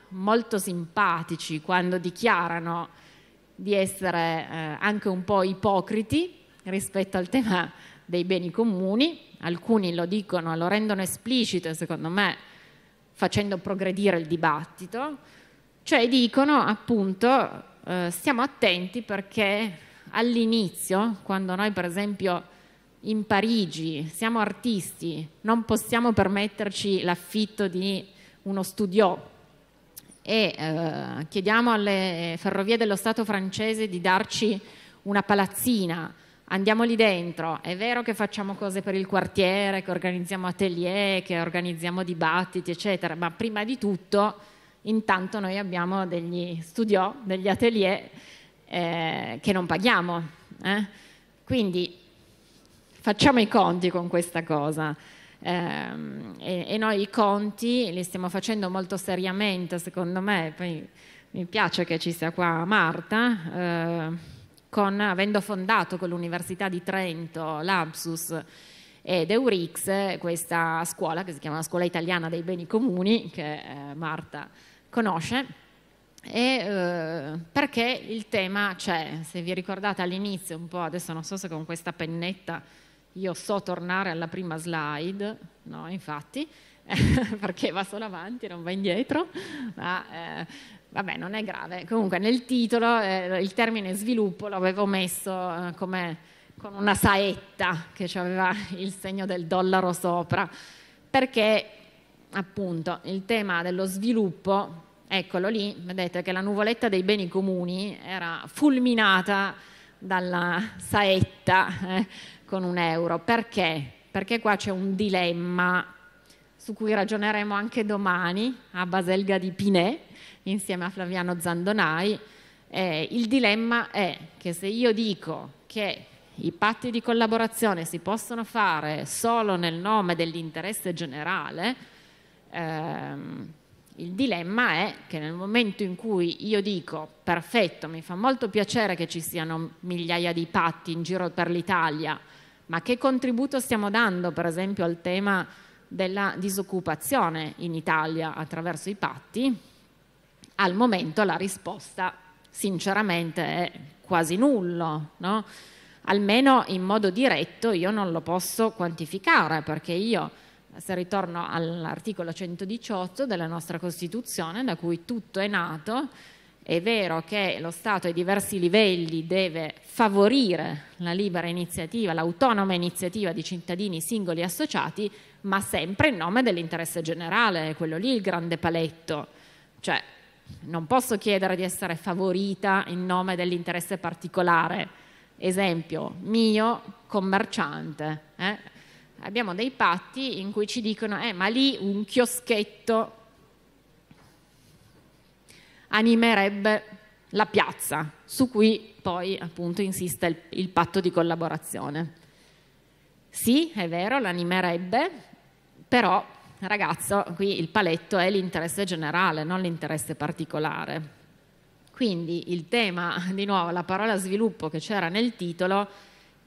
molto simpatici quando dichiarano di essere eh, anche un po' ipocriti rispetto al tema dei beni comuni, alcuni lo dicono, lo rendono esplicito, secondo me, facendo progredire il dibattito, cioè dicono appunto eh, stiamo attenti perché all'inizio, quando noi per esempio in Parigi siamo artisti, non possiamo permetterci l'affitto di uno studio e eh, chiediamo alle ferrovie dello Stato francese di darci una palazzina, andiamo lì dentro, è vero che facciamo cose per il quartiere, che organizziamo atelier, che organizziamo dibattiti, eccetera, ma prima di tutto intanto noi abbiamo degli studio, degli atelier eh, che non paghiamo. Eh? Quindi facciamo i conti con questa cosa. Eh, e, e, noi i conti li stiamo facendo molto seriamente, secondo me. Poi, mi piace che ci sia qua Marta, eh, con, avendo fondato con l'Università di Trento, l'Apsus ed Eurix, questa scuola che si chiama la Scuola Italiana dei Beni Comuni, che eh, Marta conosce e, eh, perché il tema c'è, se vi ricordate all'inizio un po', adesso non so se con questa pennetta io so tornare alla prima slide, no infatti, perché va solo avanti, non va indietro, ma eh, vabbè non è grave. Comunque nel titolo eh, il termine sviluppo l'avevo messo eh, come con una saetta che aveva il segno del dollaro sopra, perché appunto il tema dello sviluppo Eccolo lì, vedete che la nuvoletta dei beni comuni era fulminata dalla saetta eh, con un euro. Perché? Perché qua c'è un dilemma su cui ragioneremo anche domani a Baselga di Pinè insieme a Flaviano Zandonai. Eh, il dilemma è che se io dico che i patti di collaborazione si possono fare solo nel nome dell'interesse generale, ehm, il dilemma è che nel momento in cui io dico perfetto, mi fa molto piacere che ci siano migliaia di patti in giro per l'Italia, ma che contributo stiamo dando per esempio al tema della disoccupazione in Italia attraverso i patti? Al momento la risposta sinceramente è quasi nullo, no? almeno in modo diretto io non lo posso quantificare perché io se ritorno all'articolo 118 della nostra Costituzione, da cui tutto è nato, è vero che lo Stato ai diversi livelli deve favorire la libera iniziativa, l'autonoma iniziativa di cittadini singoli e associati, ma sempre in nome dell'interesse generale, quello lì il grande paletto. Cioè, non posso chiedere di essere favorita in nome dell'interesse particolare, esempio mio commerciante. Eh? abbiamo dei patti in cui ci dicono, eh, ma lì un chioschetto animerebbe la piazza, su cui poi appunto insiste il, il patto di collaborazione. Sì, è vero, l'animerebbe, però ragazzo, qui il paletto è l'interesse generale, non l'interesse particolare. Quindi il tema, di nuovo, la parola sviluppo che c'era nel titolo,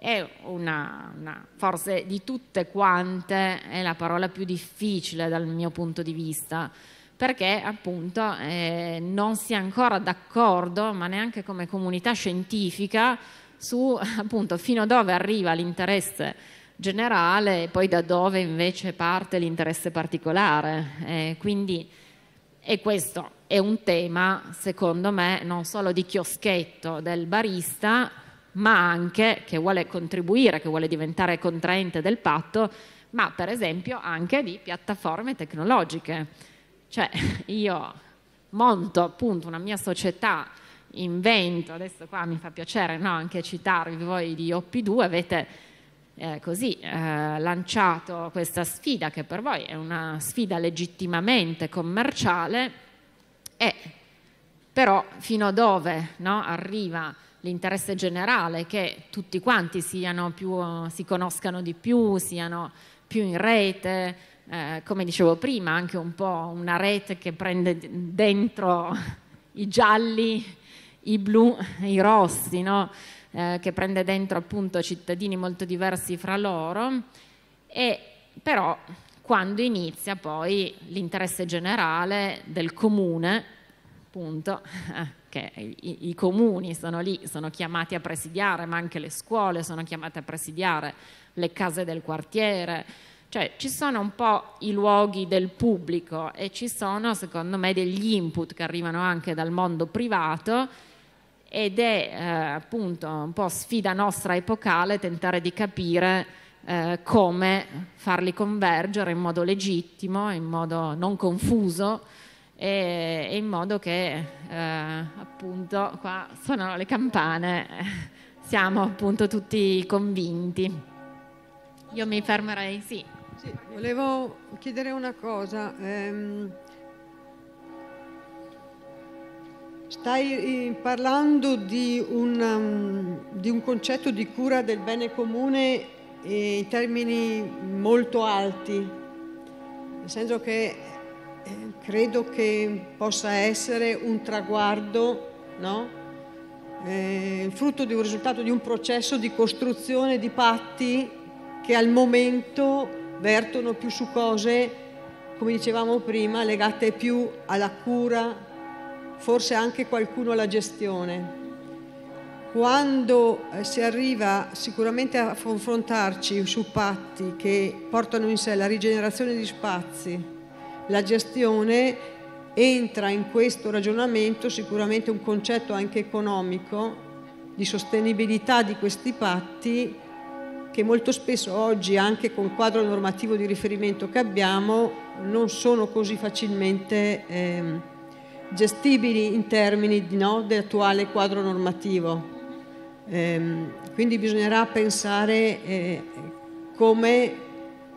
è una, una, forse di tutte quante è la parola più difficile dal mio punto di vista perché appunto eh, non si è ancora d'accordo, ma neanche come comunità scientifica, su appunto fino a dove arriva l'interesse generale e poi da dove invece parte l'interesse particolare. Eh, quindi, e questo è un tema, secondo me, non solo di chioschetto del barista, ma anche che vuole contribuire, che vuole diventare contraente del patto, ma per esempio anche di piattaforme tecnologiche. Cioè io monto appunto una mia società, invento, adesso qua mi fa piacere no, anche citarvi voi di OP2, avete eh, così eh, lanciato questa sfida che per voi è una sfida legittimamente commerciale e però fino a dove no, arriva l'interesse generale, che tutti quanti siano più, si conoscano di più, siano più in rete, eh, come dicevo prima, anche un po' una rete che prende dentro i gialli, i blu, i rossi, no? eh, che prende dentro appunto cittadini molto diversi fra loro, e però quando inizia poi l'interesse generale del comune, appunto, che i, i comuni sono lì, sono chiamati a presidiare, ma anche le scuole sono chiamate a presidiare, le case del quartiere, cioè ci sono un po' i luoghi del pubblico e ci sono secondo me degli input che arrivano anche dal mondo privato ed è eh, appunto un po' sfida nostra epocale tentare di capire eh, come farli convergere in modo legittimo, in modo non confuso e, e in modo che eh, appunto qua suonano le campane, siamo appunto tutti convinti. Io mi fermerei, sì. sì volevo chiedere una cosa. Ehm, stai eh, parlando di un, um, di un concetto di cura del bene comune eh, in termini molto alti, nel senso che credo che possa essere un traguardo, no? eh, il frutto di un risultato di un processo di costruzione di patti che al momento vertono più su cose, come dicevamo prima, legate più alla cura, forse anche qualcuno alla gestione. Quando eh, si arriva sicuramente a confrontarci su patti che portano in sé la rigenerazione di spazi, la gestione entra in questo ragionamento sicuramente un concetto anche economico di sostenibilità di questi patti che molto spesso oggi anche con il quadro normativo di riferimento che abbiamo non sono così facilmente eh, gestibili in termini di, no, dell'attuale quadro normativo. Eh, quindi bisognerà pensare eh, come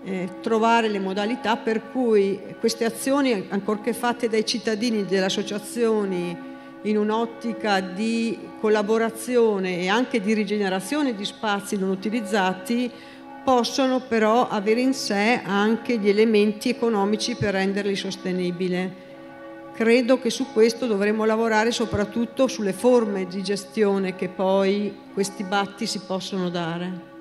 eh, trovare le modalità per cui queste azioni, ancorché fatte dai cittadini e delle associazioni in un'ottica di collaborazione e anche di rigenerazione di spazi non utilizzati, possono però avere in sé anche gli elementi economici per renderli sostenibili. Credo che su questo dovremmo lavorare soprattutto sulle forme di gestione che poi questi batti si possono dare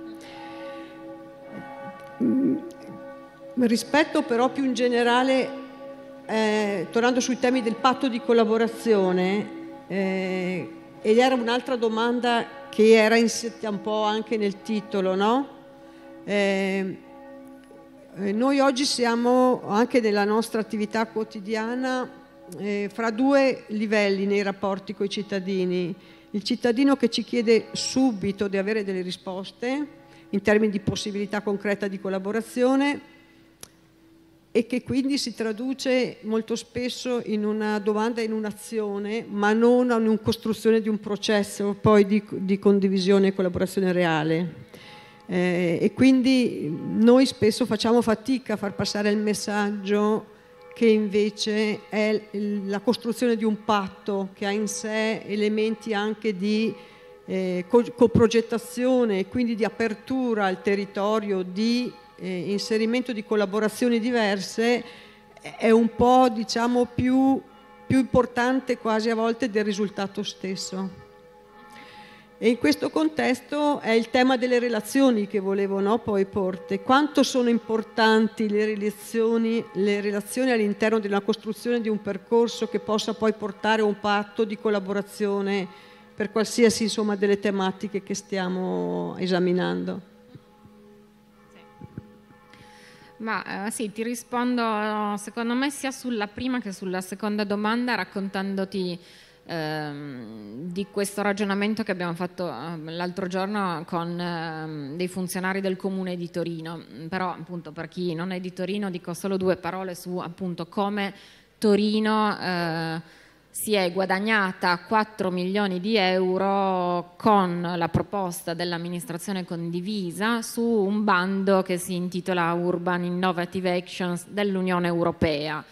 Rispetto però più in generale, eh, tornando sui temi del patto di collaborazione, eh, ed era un'altra domanda che era inserita un po' anche nel titolo, no? Eh, eh noi oggi siamo anche nella nostra attività quotidiana eh, fra due livelli nei rapporti con i cittadini. Il cittadino che ci chiede subito di avere delle risposte in termini di possibilità concreta di collaborazione e che quindi si traduce molto spesso in una domanda e in un'azione, ma non in costruzione di un processo poi di, di condivisione e collaborazione reale. Eh, e quindi noi spesso facciamo fatica a far passare il messaggio che invece è la costruzione di un patto che ha in sé elementi anche di eh, coprogettazione, quindi di apertura al territorio, di eh, inserimento di collaborazioni diverse è un po' diciamo più, più importante quasi a volte del risultato stesso. E in questo contesto è il tema delle relazioni che volevo no, poi porte. Quanto sono importanti le relazioni, le relazioni all'interno della costruzione di un percorso che possa poi portare a un patto di collaborazione per qualsiasi insomma, delle tematiche che stiamo esaminando. Ma eh, sì, ti rispondo secondo me sia sulla prima che sulla seconda domanda raccontandoti ehm, di questo ragionamento che abbiamo fatto ehm, l'altro giorno con ehm, dei funzionari del comune di Torino. Mm, però appunto per chi non è di Torino dico solo due parole su appunto come Torino... Eh, si è guadagnata 4 milioni di euro con la proposta dell'amministrazione condivisa su un bando che si intitola Urban Innovative Actions dell'Unione Europea.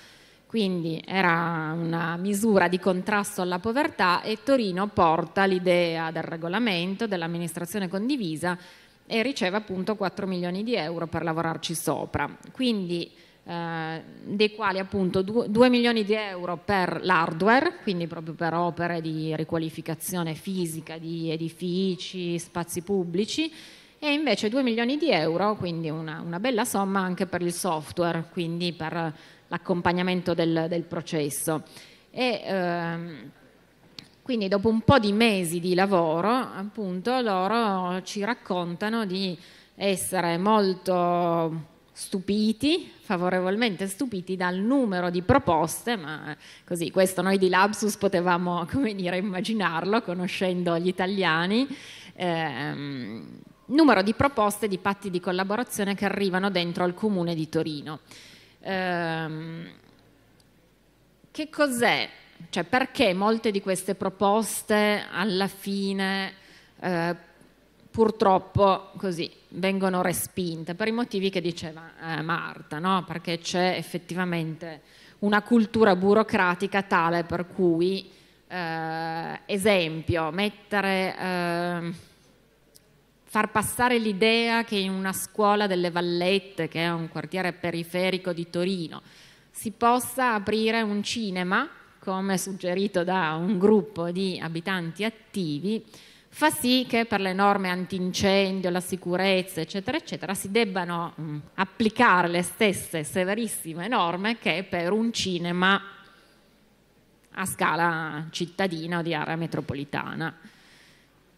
Quindi era una misura di contrasto alla povertà e Torino porta l'idea del regolamento dell'amministrazione condivisa e riceve appunto 4 milioni di euro per lavorarci sopra. Quindi eh, dei quali appunto 2 milioni di euro per l'hardware, quindi proprio per opere di riqualificazione fisica di edifici, spazi pubblici, e invece 2 milioni di euro, quindi una, una bella somma anche per il software, quindi per l'accompagnamento del, del processo. E, ehm, quindi dopo un po' di mesi di lavoro, appunto, loro ci raccontano di essere molto stupiti, favorevolmente stupiti dal numero di proposte, ma così questo noi di Lapsus potevamo, come dire, immaginarlo conoscendo gli italiani, ehm, numero di proposte di patti di collaborazione che arrivano dentro al comune di Torino. Ehm, che cos'è? Cioè perché molte di queste proposte alla fine eh, purtroppo così vengono respinte per i motivi che diceva eh, Marta, no? perché c'è effettivamente una cultura burocratica tale per cui, eh, esempio, mettere, eh, far passare l'idea che in una scuola delle Vallette, che è un quartiere periferico di Torino, si possa aprire un cinema, come suggerito da un gruppo di abitanti attivi, fa sì che per le norme antincendio, la sicurezza, eccetera, eccetera, si debbano mh, mm, applicare le stesse severissime norme che per un cinema a scala cittadina o di area metropolitana.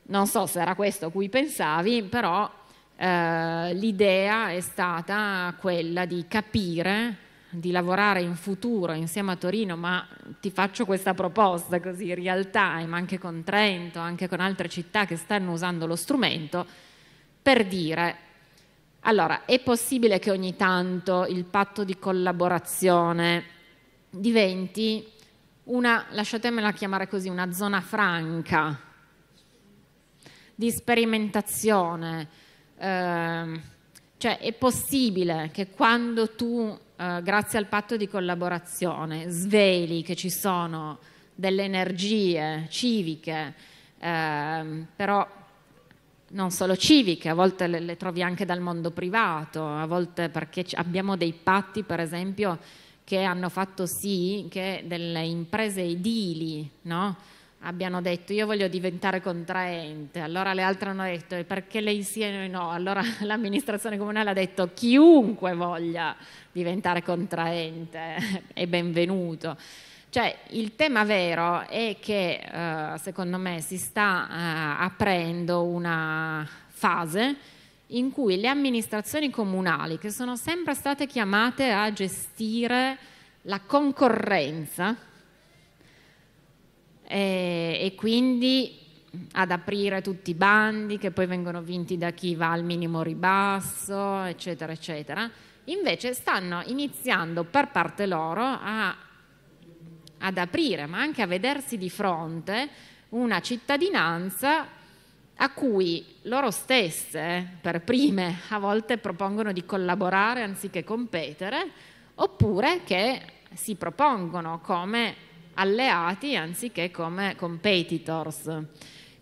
Non so se era questo a cui pensavi, però eh, l'idea è stata quella di capire di lavorare in futuro insieme a Torino, ma ti faccio questa proposta così in real time, eh, anche con Trento, anche con altre città che stanno usando lo strumento, per dire, allora, è possibile che ogni tanto il patto di collaborazione diventi una, lasciatemela chiamare così, una zona franca di sperimentazione. Eh, cioè è possibile che quando tu eh, grazie al patto di collaborazione, sveli che ci sono delle energie civiche, eh, però non solo civiche, a volte le, le, trovi anche dal mondo privato, a volte perché abbiamo dei patti, per esempio, che hanno fatto sì che delle imprese edili, no? abbiano detto io voglio diventare contraente, allora le altre hanno detto e perché lei sì e noi no, allora l'amministrazione comunale ha detto chiunque voglia diventare contraente è benvenuto. Cioè il tema vero è che eh, secondo me si sta eh, aprendo una fase in cui le amministrazioni comunali che sono sempre state chiamate a gestire la concorrenza, eh, e quindi ad aprire tutti i bandi che poi vengono vinti da chi va al minimo ribasso, eccetera, eccetera. Invece stanno iniziando per parte loro a, ad aprire, ma anche a vedersi di fronte una cittadinanza a cui loro stesse, per prime, a volte propongono di collaborare anziché competere, oppure che si propongono come alleati anziché come competitors.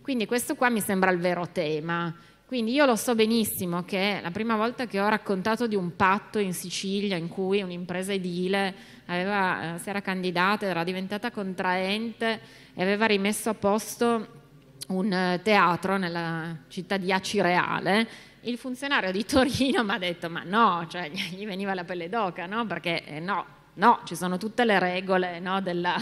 Quindi questo qua mi sembra il vero tema. Quindi io lo so benissimo che la prima volta che ho raccontato di un patto in Sicilia in cui un'impresa edile aveva, eh, si era candidata, era diventata contraente e aveva rimesso a posto un eh, teatro nella città di Acireale, il funzionario di Torino mi ha detto ma no, cioè, gli veniva la pelle d'oca, no? Perché eh, no, No, ci sono tutte le regole no, della,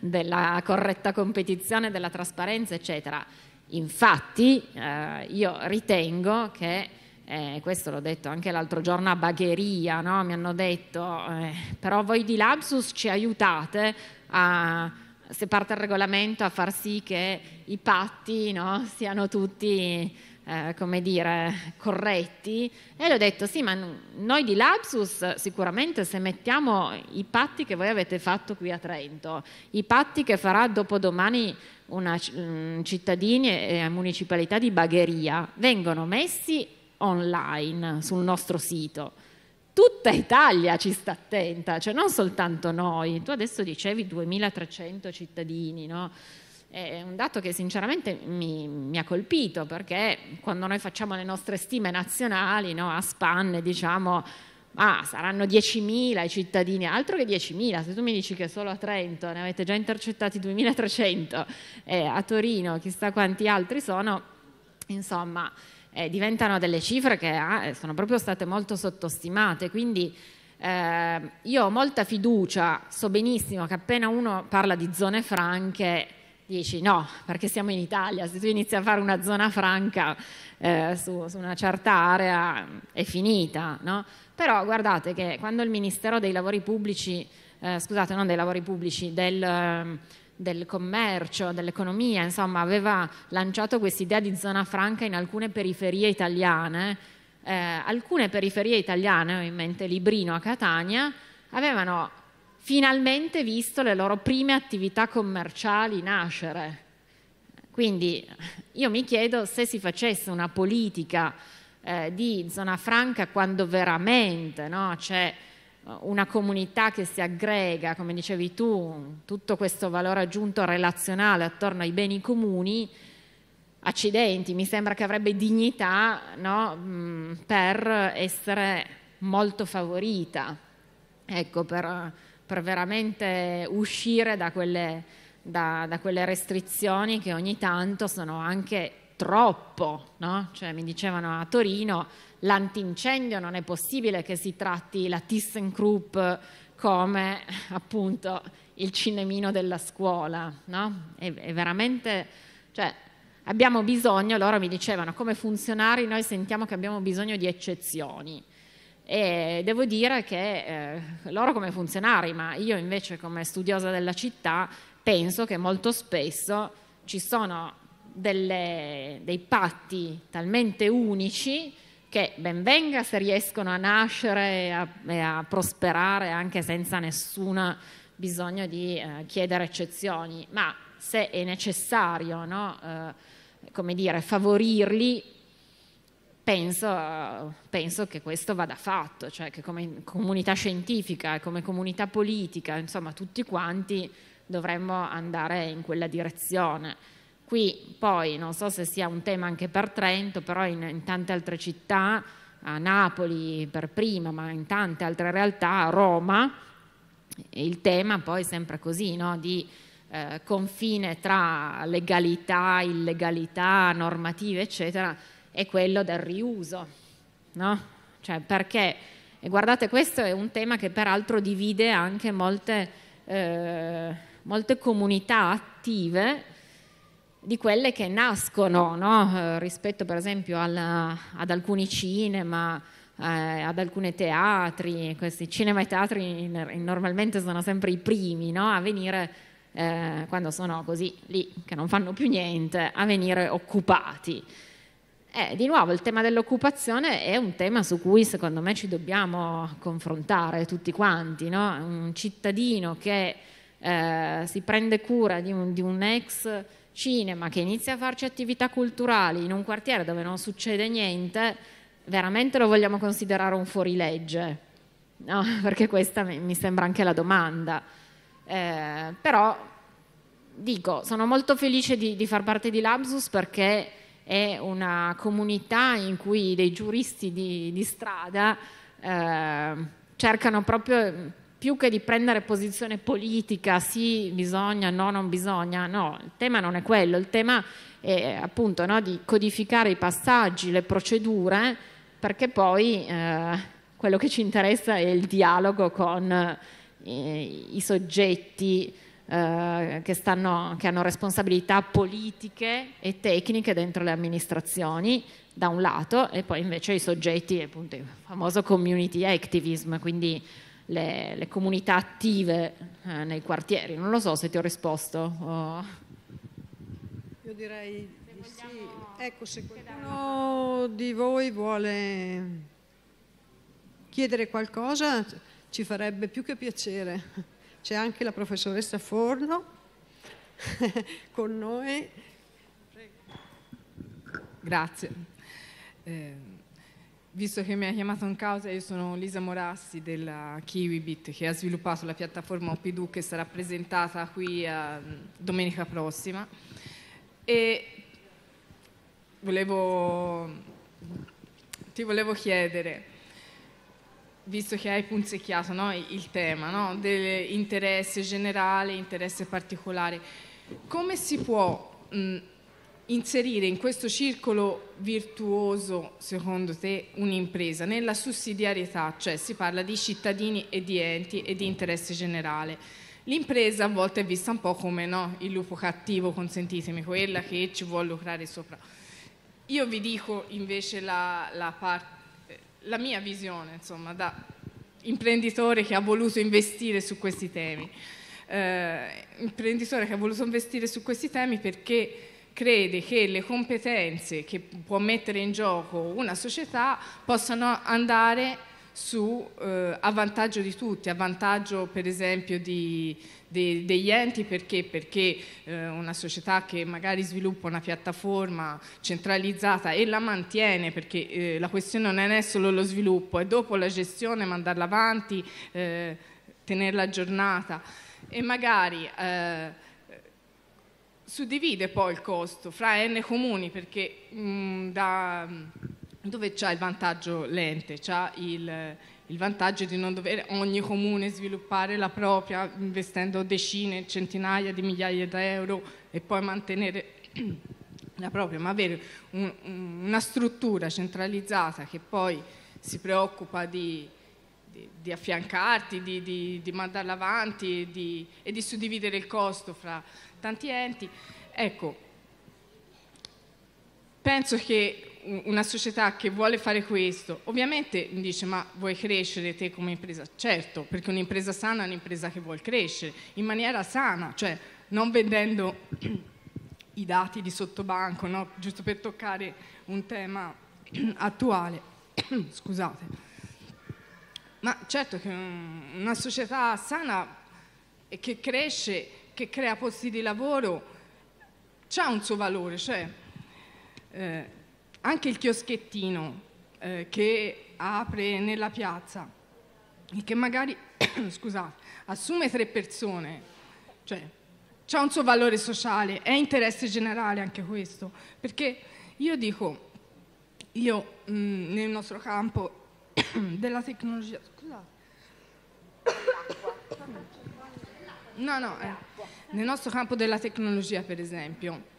della, corretta competizione, della trasparenza, eccetera. Infatti eh, io ritengo che, eh, questo l'ho detto anche l'altro giorno a Bagheria, no? mi hanno detto, eh, però voi di Lapsus ci aiutate a se parte il regolamento a far sì che i patti no, siano tutti eh, come dire, corretti e le ho detto sì, ma noi di Lapsus sicuramente se mettiamo i patti che voi avete fatto qui a Trento, i patti che farà dopodomani una mm, cittadini e municipalità di Bagheria, vengono messi online sul nostro sito. Tutta Italia ci sta attenta, cioè non soltanto noi. Tu adesso dicevi 2300 cittadini, no? È un dato che sinceramente mi, mi ha colpito perché quando noi facciamo le nostre stime nazionali no, a spanne diciamo ah, saranno 10.000 i cittadini, altro che 10.000, se tu mi dici che solo a Trento ne avete già intercettati 2.300, eh, a Torino chissà quanti altri sono, insomma, eh, diventano delle cifre che ah, eh, sono proprio state molto sottostimate, quindi eh, io ho molta fiducia, so benissimo che appena uno parla di zone franche dici no, perché siamo in Italia, se tu inizi a fare una zona franca eh, su, su, una certa area è finita, no? Però guardate che quando il Ministero dei Lavori Pubblici, eh, scusate, non dei lavori pubblici, del ehm, del commercio, dell'economia, insomma, aveva lanciato quest'idea di zona franca in alcune periferie italiane. Eh, alcune periferie italiane, ho in mente Librino a Catania, avevano finalmente visto le loro prime attività commerciali nascere. Quindi io mi chiedo se si facesse una politica eh, di zona franca quando veramente no, c'è eh, una comunità che si aggrega, come dicevi tu, tutto questo valore aggiunto relazionale attorno ai beni comuni, accidenti, mi sembra che avrebbe dignità no, per essere molto favorita, ecco, per per veramente uscire da quelle, da, da quelle restrizioni che ogni tanto sono anche troppo, no? cioè, mi dicevano a Torino l'antincendio non è possibile che si tratti la ThyssenKrupp come appunto il cinemino della scuola, no? È, è veramente, cioè, abbiamo bisogno, loro mi dicevano come funzionari noi sentiamo che abbiamo bisogno di eccezioni, e devo dire che eh, loro come funzionari, ma io invece come studiosa della città, penso che molto spesso ci sono delle, dei patti talmente unici che ben venga se riescono a nascere e a, e a prosperare anche senza nessun bisogno di eh, chiedere eccezioni, ma se è necessario no, eh, dire, favorirli, penso, penso, che questo vada fatto, cioè che come comunità scientifica, come comunità politica, insomma tutti quanti dovremmo andare in quella direzione. Qui poi non so se sia un tema anche per Trento, però in, in tante altre città, a Napoli per prima, ma in tante altre realtà, a Roma, il tema poi è sempre così, no? di eh, confine tra legalità, illegalità, normative, eccetera, è quello del riuso, no? Cioè perché, e guardate questo è un tema che peraltro divide anche molte, eh, molte comunità attive di quelle che nascono no? eh, rispetto per esempio alla, ad alcuni cinema, eh, ad alcuni teatri, questi cinema e teatri normalmente sono sempre i primi no? a venire, eh, quando sono così lì, che non fanno più niente, a venire occupati. Eh, di nuovo il tema dell'occupazione è un tema su cui secondo me ci dobbiamo confrontare tutti quanti, no? un cittadino che eh, si prende cura di un, di un ex cinema che inizia a farci attività culturali in un quartiere dove non succede niente, veramente lo vogliamo considerare un fuorilegge? No, perché questa mi sembra anche la domanda. Eh, però dico, sono molto felice di, di far parte di Lapsus perché è una comunità in cui dei giuristi di, di strada eh, cercano proprio mm, più che di prendere posizione politica, sì, bisogna, no, non bisogna, no, il tema non è quello, il tema è appunto no, di codificare i passaggi, le procedure, perché poi eh, quello che ci interessa è il dialogo con eh, i soggetti eh, che, stanno, che hanno responsabilità politiche e tecniche dentro le amministrazioni da un lato e poi invece i soggetti, appunto il famoso community activism, quindi le, le comunità attive eh, nei quartieri. Non lo so se ti ho risposto. Oh. Io direi di sì. Ecco, se qualcuno di voi vuole chiedere qualcosa ci farebbe più che piacere. C'è anche la professoressa Forno con noi. Grazie. Eh, visto che mi ha chiamato in causa, io sono Lisa Morassi della KiwiBit che ha sviluppato la piattaforma OPDU che sarà presentata qui mm, domenica prossima. E volevo, ti volevo chiedere visto che hai punzecchiato no, il tema no, dell'interesse generale, interesse particolare, come si può mh, inserire in questo circolo virtuoso, secondo te, un'impresa nella sussidiarietà, cioè si parla di cittadini e di enti e di interesse generale. L'impresa a volte è vista un po' come no, il lupo cattivo, consentitemi, quella che ci vuole lucrare sopra. Io vi dico invece la, la parte la mia visione, insomma, da imprenditore che ha voluto investire su questi temi. Eh, imprenditore che ha voluto investire su questi temi perché crede che le competenze che può mettere in gioco una società possano andare su, eh, a vantaggio di tutti, a vantaggio per esempio di, de, degli enti perché, perché eh, una società che magari sviluppa una piattaforma centralizzata e la mantiene perché eh, la questione non è solo lo sviluppo, è dopo la gestione mandarla avanti, eh, tenerla aggiornata e magari eh, suddivide poi il costo fra n comuni perché mh, mm, da dove c'è il vantaggio l'ente, c'è il, il vantaggio di non dover ogni comune sviluppare la propria investendo decine, centinaia di migliaia di euro e poi mantenere la propria, ma avere un, una struttura centralizzata che poi si preoccupa di, di, di affiancarti, di, di, di, mandarla avanti e, e di suddividere il costo fra tanti enti. Ecco, penso che una società che vuole fare questo, ovviamente mi dice ma vuoi crescere te come impresa? Certo, perché un'impresa sana è un'impresa che vuole crescere in maniera sana, cioè non vendendo i dati di sottobanco, no? giusto per toccare un tema attuale. Scusate. Ma certo che una società sana che cresce, che crea posti di lavoro, ha un suo valore, cioè, eh, anche il chioschettino eh, che apre nella piazza e che magari scusate, assume tre persone, cioè ha un suo valore sociale, è interesse generale anche questo, perché io dico, io mh, mm, nel nostro campo della tecnologia, scusate, no, no, eh, nel nostro campo della tecnologia per esempio,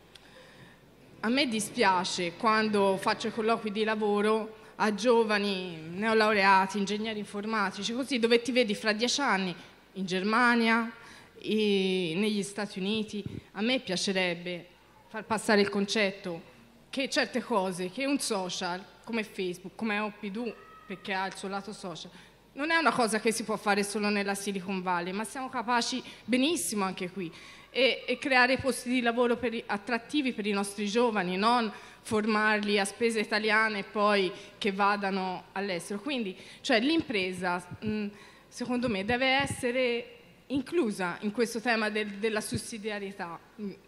a me dispiace quando faccio colloqui di lavoro a giovani neolaureati, ingegneri informatici, così dove ti vedi fra dieci anni in Germania, negli Stati Uniti. A me piacerebbe far passare il concetto che certe cose, che un social come Facebook, come op perché ha il suo lato social, non è una cosa che si può fare solo nella Silicon Valley, ma siamo capaci benissimo anche qui e, e creare posti di lavoro per, attrattivi per i nostri giovani, non formarli a spese italiane e poi che vadano all'estero. Quindi cioè, l'impresa, mh, secondo me, deve essere inclusa in questo tema del, della sussidiarietà,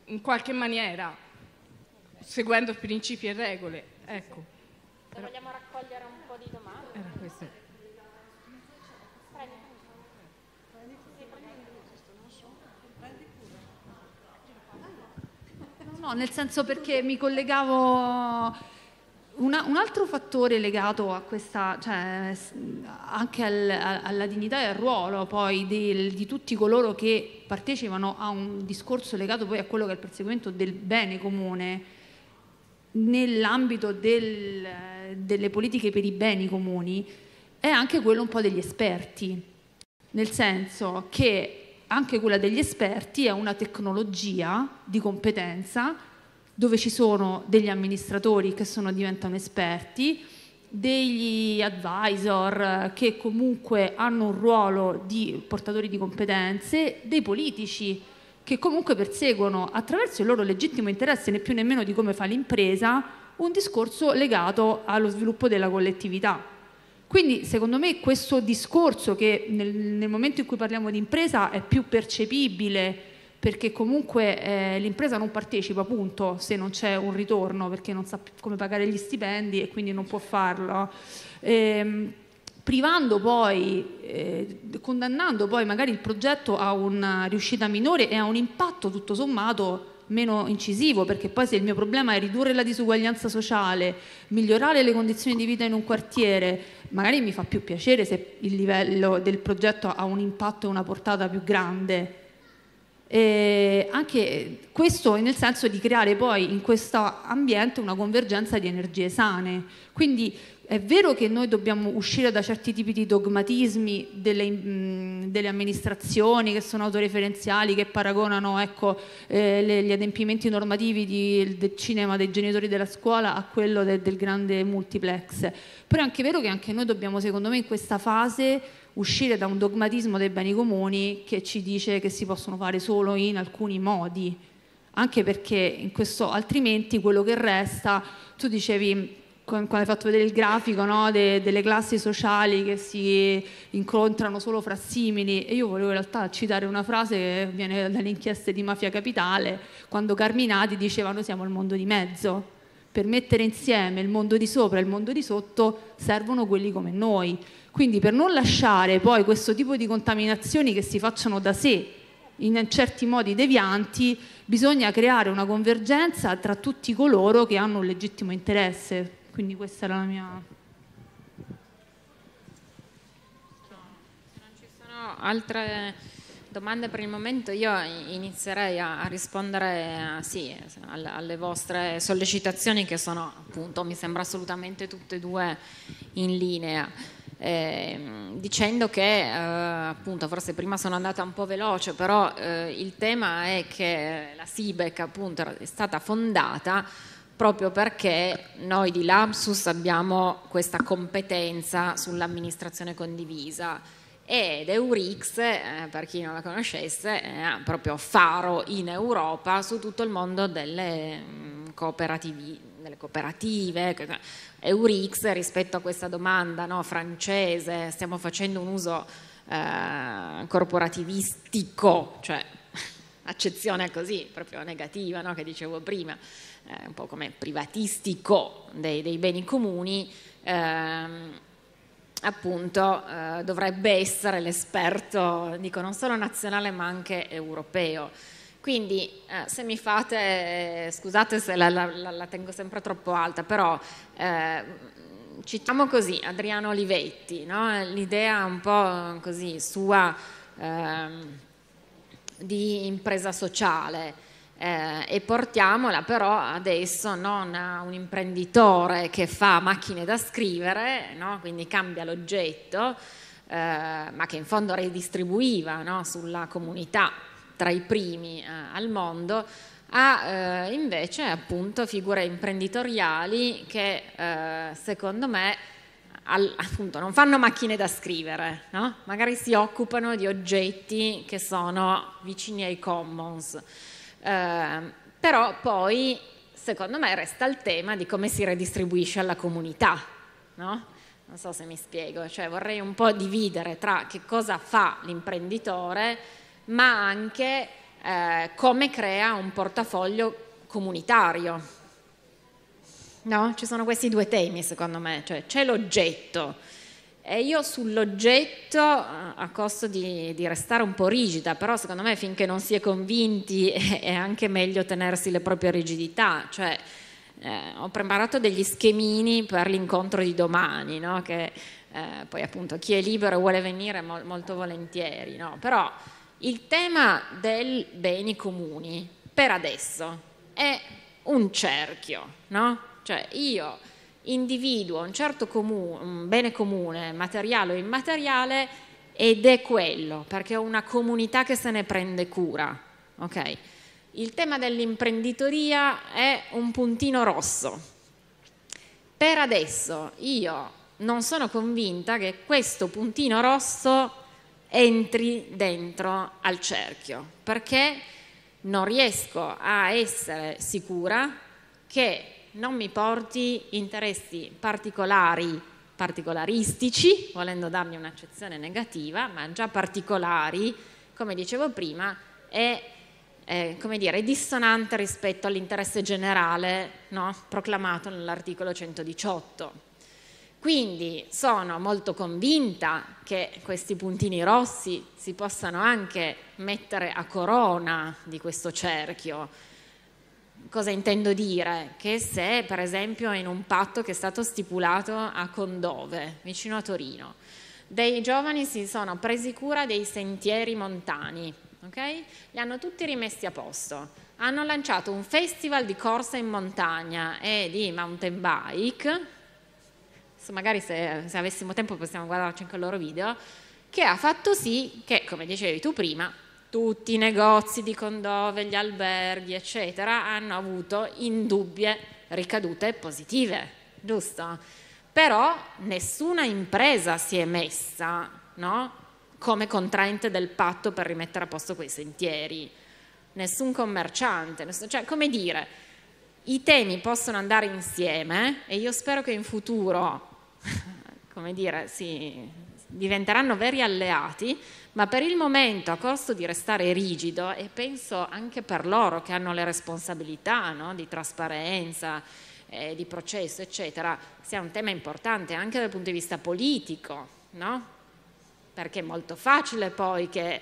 in qualche maniera, seguendo principi e regole. Ecco. Se vogliamo raccogliere un No, nel senso perché mi collegavo... Una, un altro fattore legato a questa, cioè, anche al, a, alla dignità e al ruolo poi del, di tutti coloro che partecipano a un discorso legato poi a quello che è il perseguimento del bene comune nell'ambito del, delle politiche per i beni comuni è anche quello un po' degli esperti, nel senso che anche quella degli esperti è una tecnologia di competenza dove ci sono degli amministratori che sono, diventano esperti, degli advisor che comunque hanno un ruolo di portatori di competenze, dei politici che comunque perseguono attraverso il loro legittimo interesse, né più né meno di come fa l'impresa, un discorso legato allo sviluppo della collettività. Quindi secondo me questo discorso che nel, nel momento in cui parliamo di impresa è più percepibile perché comunque eh, l'impresa non partecipa, appunto se non c'è un ritorno, perché non sa come pagare gli stipendi e quindi non può farlo. Ehm, privando poi, eh, condannando poi magari il progetto a una riuscita minore e a un impatto tutto sommato meno incisivo, perché poi se il mio problema è ridurre la disuguaglianza sociale, migliorare le condizioni di vita in un quartiere, magari mi fa più piacere se il livello del progetto ha un impatto e una portata più grande. E anche questo nel senso di creare poi in questo ambiente una convergenza di energie sane. Quindi è vero che noi dobbiamo uscire da certi tipi di dogmatismi delle, mh, mm, delle amministrazioni che sono autoreferenziali, che paragonano ecco, eh, le, gli adempimenti normativi di, del cinema dei genitori della scuola a quello de, del grande multiplex. Però è anche vero che anche noi dobbiamo, secondo me, in questa fase uscire da un dogmatismo dei beni comuni che ci dice che si possono fare solo in alcuni modi. Anche perché questo, altrimenti quello che resta, tu dicevi quando hai fatto vedere il grafico no? De, delle classi sociali che si incontrano solo fra simili e io volevo in realtà citare una frase che viene dalle inchieste di Mafia Capitale quando Carminati dicevano siamo il mondo di mezzo per mettere insieme il mondo di sopra e il mondo di sotto servono quelli come noi quindi per non lasciare poi questo tipo di contaminazioni che si facciano da sé in certi modi devianti, bisogna creare una convergenza tra tutti coloro che hanno un legittimo interesse, quindi questa era la mia... Se non ci sono altre domande per il momento, io inizierei a, rispondere a, eh, sì, alle, vostre sollecitazioni che sono appunto, mi sembra assolutamente tutte e due in linea. Eh, dicendo che eh, appunto forse prima sono andata un po' veloce però eh, il tema è che la SIBEC appunto è stata fondata proprio perché noi di Lapsus abbiamo questa competenza sull'amministrazione condivisa ed Eurix, eh, per chi non la conoscesse, è proprio faro in Europa su tutto il mondo delle, mm, delle cooperative. Eurix rispetto a questa domanda no, francese, stiamo facendo un uso eh, corporativistico, cioè accezione così, proprio negativa, no, che dicevo prima eh, un po' come privatistico dei, dei beni comuni, ehm, appunto eh, dovrebbe essere l'esperto, dico, non solo nazionale ma anche europeo. Quindi eh, se mi fate, scusate se la, la, la, tengo sempre troppo alta, però eh, citiamo così Adriano Olivetti, no? l'idea un po' così sua ehm, di impresa sociale eh, e portiamola però adesso non a un imprenditore che fa macchine da scrivere, no? quindi cambia l'oggetto, eh, ma che in fondo redistribuiva no? sulla comunità tra i primi eh, al mondo, a eh, invece appunto figure imprenditoriali che eh, secondo me al, appunto, non fanno macchine da scrivere, no? magari si occupano di oggetti che sono vicini ai commons. Ehm, però poi, secondo me, resta il tema di come si redistribuisce alla comunità, no? Non so se mi spiego, cioè vorrei un po' dividere tra che cosa fa l'imprenditore, ma anche eh, come crea un portafoglio comunitario. No? Ci sono questi due temi secondo me, cioè c'è l'oggetto e io sull'oggetto, eh, a costo di, di, restare un po' rigida, però secondo me finché non si è convinti è anche meglio tenersi le proprie rigidità, cioè eh, ho preparato degli schemini per l'incontro di domani, no? che eh, poi appunto chi è libero e vuole venire mo- molto volentieri, no? però il tema dei beni comuni per adesso è un cerchio, no? cioè io individuo un certo comune, un bene comune, materiale o immateriale, ed è quello, perché è una comunità che se ne prende cura. Okay? Il tema dell'imprenditoria è un puntino rosso. Per adesso io non sono convinta che questo puntino rosso entri dentro al cerchio, perché non riesco a essere sicura che non mi porti interessi particolari, particolaristici, volendo darmi un'accezione negativa, ma già particolari, come dicevo prima, è eh, come dire, dissonante rispetto all'interesse generale no? proclamato nell'articolo 118. Quindi sono molto convinta che questi puntini rossi si possano anche mettere a corona di questo cerchio, Cosa intendo dire? Che se per esempio in un patto che è stato stipulato a Condove, vicino a Torino, dei giovani si sono presi cura dei sentieri montani, okay? li hanno tutti rimessi a posto, hanno lanciato un festival di corsa in montagna e di mountain bike, Adesso magari se, se avessimo tempo possiamo guardarci anche il loro video, che ha fatto sì che, come dicevi tu prima, tutti i negozi di condove, gli alberghi, eccetera, hanno avuto indubbie ricadute positive, giusto? Però nessuna impresa si è messa no? come contraente del patto per rimettere a posto quei sentieri, nessun commerciante, nessun, cioè come dire, i temi possono andare insieme e io spero che in futuro, come dire, si, diventeranno veri alleati, ma per il momento a costo di restare rigido e penso anche per loro che hanno le responsabilità no? di trasparenza, eh, di processo, eccetera, sia un tema importante anche dal punto di vista politico, no? perché è molto facile poi che,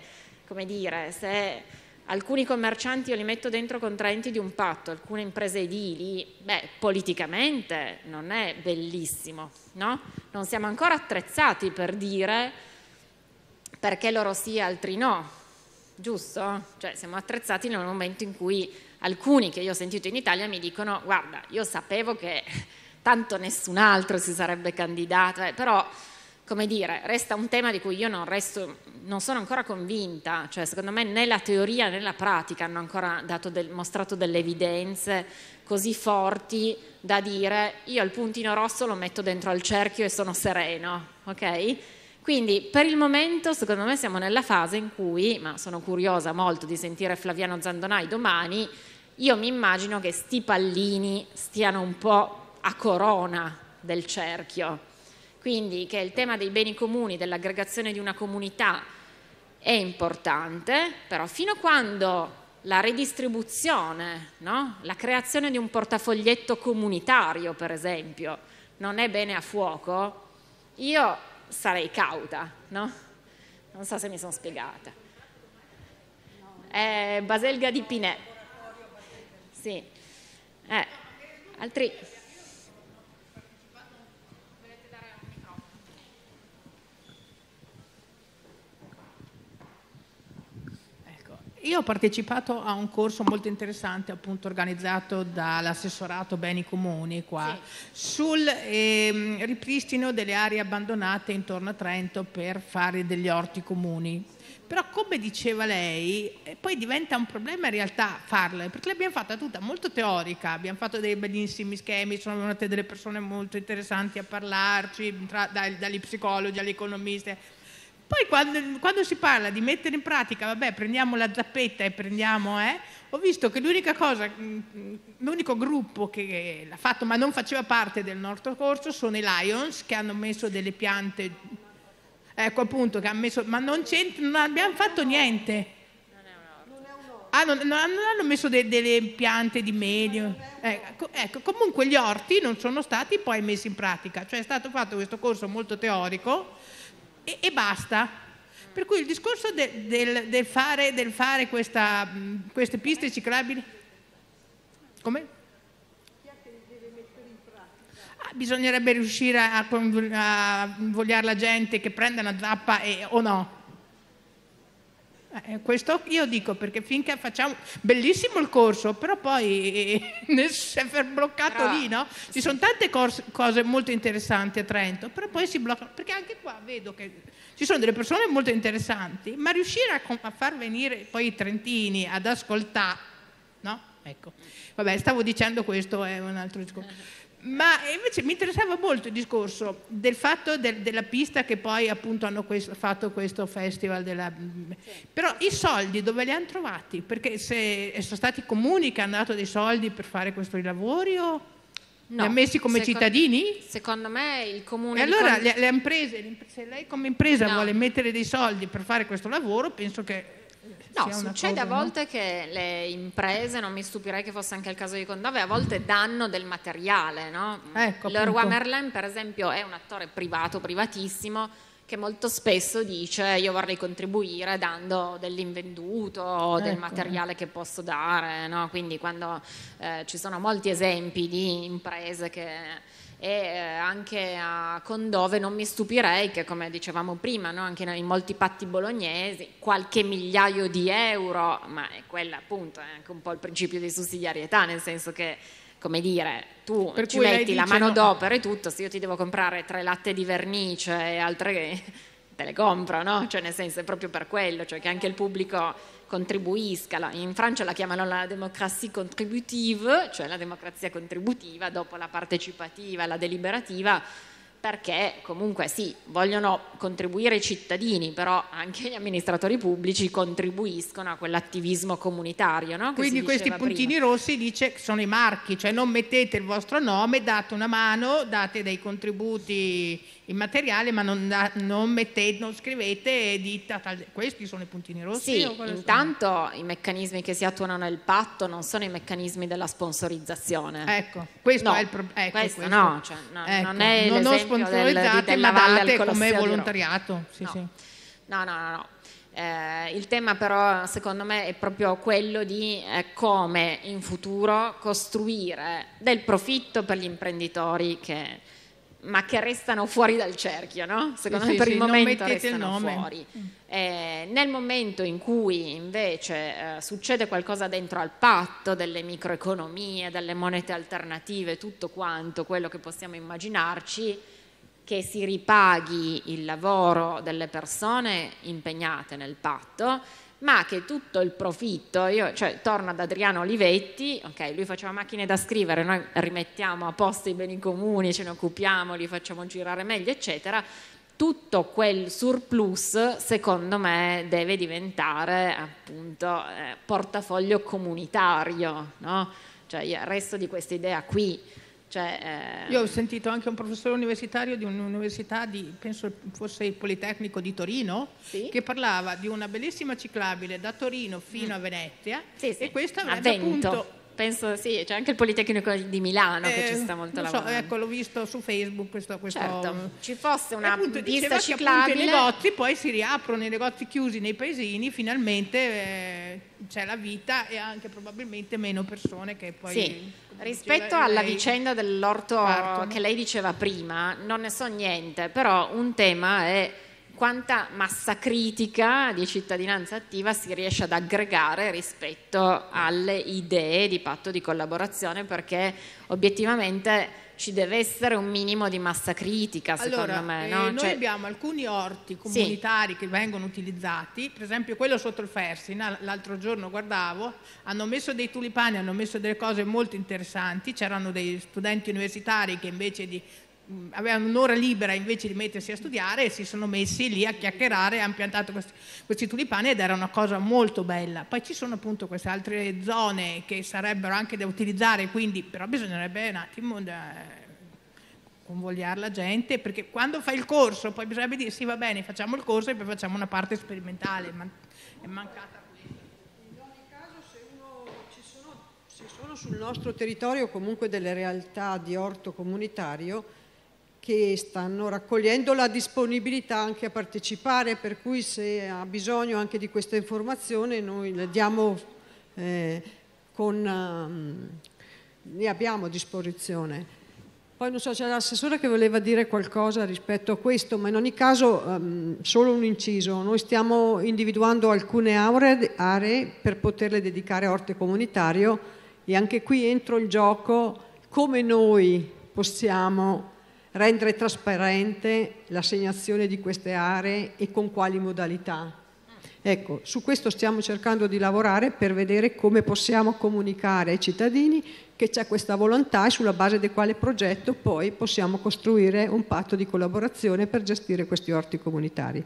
come dire, se alcuni commercianti io li metto dentro contraenti di un patto, alcune imprese edili, beh, politicamente non è bellissimo, no? Non siamo ancora attrezzati per dire perché loro sì e altri no, giusto? Cioè siamo attrezzati nel momento in cui alcuni che io ho sentito in Italia mi dicono guarda, io sapevo che tanto nessun altro si sarebbe candidato, eh, però come dire, resta un tema di cui io non, resto, non, sono ancora convinta, cioè secondo me né la teoria né la pratica hanno ancora del, mostrato delle evidenze così forti da dire io il puntino rosso lo metto dentro al cerchio e sono sereno, ok? Quindi per il momento secondo me siamo nella fase in cui, ma sono curiosa molto di sentire Flaviano Zandonai domani, io mi immagino che sti pallini stiano un po' a corona del cerchio quindi che il tema dei beni comuni, dell'aggregazione di una comunità è importante, però fino a quando la redistribuzione, no? la creazione di un portafoglietto comunitario per esempio, non è bene a fuoco, io sarei cauta, no? Non so se mi sono spiegata. Eh, Baselga di Pinè. Sì. Eh, altri... Io ho partecipato a un corso molto interessante appunto organizzato dall'assessorato Beni Comuni qua sì. sul ehm, ripristino delle aree abbandonate intorno a Trento per fare degli orti comuni. Però come diceva lei, eh, poi diventa un problema in realtà farle, eh, perché l'abbiamo fatta tutta molto teorica, abbiamo fatto dei bellissimi schemi, sono venute delle persone molto interessanti a parlarci, tra, dai, dagli psicologi agli economisti, poi quando, quando, si parla di mettere in pratica, vabbè, prendiamo la zappetta e prendiamo, eh, ho visto che l'unica cosa, mm, mm, l'unico gruppo che l'ha fatto ma non faceva parte del nostro corso sono i Lions che hanno messo delle piante, ecco appunto, che hanno messo, ma non, non abbiamo fatto niente. Ah, non, non, hanno messo de, delle piante di medio. Ecco, ecco, comunque gli orti non sono stati poi messi in pratica, cioè è stato fatto questo corso molto teorico e, e basta. Per cui il discorso de, del, del, fare, del fare questa, queste piste ciclabili... Come? Ah, bisognerebbe riuscire a, a invogliare la gente che prenda una zappa e, o no eh, questo io dico perché finché facciamo bellissimo il corso, però poi si è bloccato però, ah, lì, no? Ci sì. sono tante cos- cose molto interessanti a Trento, però poi si bloccano, perché anche qua vedo che ci sono delle persone molto interessanti, ma riuscire a, a far venire poi i trentini ad ascoltare, no? Ecco, vabbè, stavo dicendo questo, è un altro discorso. Ma eh, invece mi interessava molto il discorso del fatto del, della pista che poi appunto hanno questo, fatto questo festival. Della... Mm, sì. Però i soldi dove li hanno trovati? Perché se eh, sono stati comuni che hanno dato dei soldi per fare questi lavori o... No. Li ha messi come secondo, cittadini? Secondo me il comune... E allora con... le, le imprese, se lei come impresa no. vuole mettere dei soldi per fare questo lavoro, penso che No, succede cosa, a volte no? che le imprese, non mi stupirei che fosse anche il caso di Condove, a volte danno del materiale, no? Ecco, Leroy Merlin, per esempio, è un attore privato, privatissimo, che molto spesso dice io vorrei contribuire dando dell'invenduto o ecco. del materiale che posso dare, no? quindi quando eh, ci sono molti esempi di imprese che e eh, anche a Condove non mi stupirei che come dicevamo prima no? anche in molti patti bolognesi qualche migliaio di euro ma è quello appunto è anche un po' il principio di sussidiarietà nel senso che come dire, tu per ci metti la mano d'opera e tutto, se io ti devo comprare tre latte di vernice e altre te le compro, no? Cioè nel senso è proprio per quello, cioè che anche il pubblico contribuisca. In Francia la chiamano la democratie contributive, cioè la democrazia contributiva dopo la partecipativa, la deliberativa, perché comunque sì, vogliono contribuire i cittadini, però anche gli amministratori pubblici contribuiscono a quell'attivismo comunitario. No? Quindi questi puntini prima. rossi dice sono i marchi, cioè non mettete il vostro nome, date una mano, date dei contributi materiale ma non, non, mettete, non scrivete dita, tal, questi sono i puntini rossi. Sì, intanto sono? i meccanismi che si attuano nel patto non sono i meccanismi della sponsorizzazione. Ecco, questo no, è il problema. Ecco, questo, questo. No, cioè, no ecco, non è non l'esempio sponsorizzate, del, ma date come volontariato. Sì, no. Sì. no, no, no. no. Eh, il tema però secondo me è proprio quello di eh, come in futuro costruire del profitto per gli imprenditori che ma che restano fuori dal cerchio, no? Secondo sì, me per sì, il momento restano il fuori. Mm. Eh, nel momento in cui invece eh, succede qualcosa dentro al patto delle microeconomie, delle monete alternative, tutto quanto quello che possiamo immaginarci, che si ripaghi il lavoro delle persone impegnate nel patto, ma che tutto il profitto, io cioè, torno ad Adriano Olivetti, okay, lui faceva macchine da scrivere, noi rimettiamo a posto i beni comuni, ce ne occupiamo, li facciamo girare meglio, eccetera, tutto quel surplus secondo me deve diventare appunto eh, portafoglio comunitario, no? cioè il resto di questa idea qui cioè, eh... Io ho sentito anche un professore universitario di un'università, di, penso fosse il Politecnico di Torino, sì. che parlava di una bellissima ciclabile da Torino fino mm. a Venezia sì, sì. e questa avrebbe appunto penso sì, c'è anche il Politecnico di Milano eh, che ci eh, sta molto lavorando. So, ecco, l'ho visto su Facebook questo, questo certo, ci fosse una appunto, pista ciclabile. i negozi poi si riaprono, i negozi chiusi nei paesini, finalmente eh, c'è la vita e anche probabilmente meno persone che poi... Sì, rispetto lei, alla vicenda dell'orto partono. che lei diceva prima, non ne so niente, però un tema è quanta massa critica di cittadinanza attiva si riesce ad aggregare rispetto alle idee di patto di collaborazione perché obiettivamente ci deve essere un minimo di massa critica secondo allora, me. Eh, no? noi cioè... abbiamo alcuni orti comunitari sì. che vengono utilizzati, per esempio quello sotto il Fersina, l'altro giorno guardavo, hanno messo dei tulipani, hanno messo delle cose molto interessanti, c'erano dei studenti universitari che invece di Mm, avevano un'ora libera invece di mettersi a studiare e si sono messi lì a chiacchierare, hanno piantato questi, questi, tulipani ed era una cosa molto bella. Poi ci sono appunto queste altre zone che sarebbero anche da utilizzare, quindi però bisognerebbe un attimo eh, convogliare la gente, perché quando fai il corso poi bisognerebbe dire sì va bene facciamo il corso e poi facciamo una parte sperimentale, ma è mancata Se sono sul nostro territorio comunque delle realtà di orto comunitario che stanno raccogliendo la disponibilità anche a partecipare, per cui se ha bisogno anche di questa informazione noi le diamo eh, con... Um, ehm, ne abbiamo a disposizione. Poi non so, c'è l'assessore che voleva dire qualcosa rispetto a questo, ma in ogni caso um, solo un inciso. Noi stiamo individuando alcune aree per poterle dedicare a orte comunitario e anche qui entro il gioco come noi possiamo rendere trasparente l'assegnazione di queste aree e con quali modalità. Ecco, su questo stiamo cercando di lavorare per vedere come possiamo comunicare ai cittadini che c'è questa volontà e sulla base di quale progetto poi possiamo costruire un patto di collaborazione per gestire questi orti comunitari.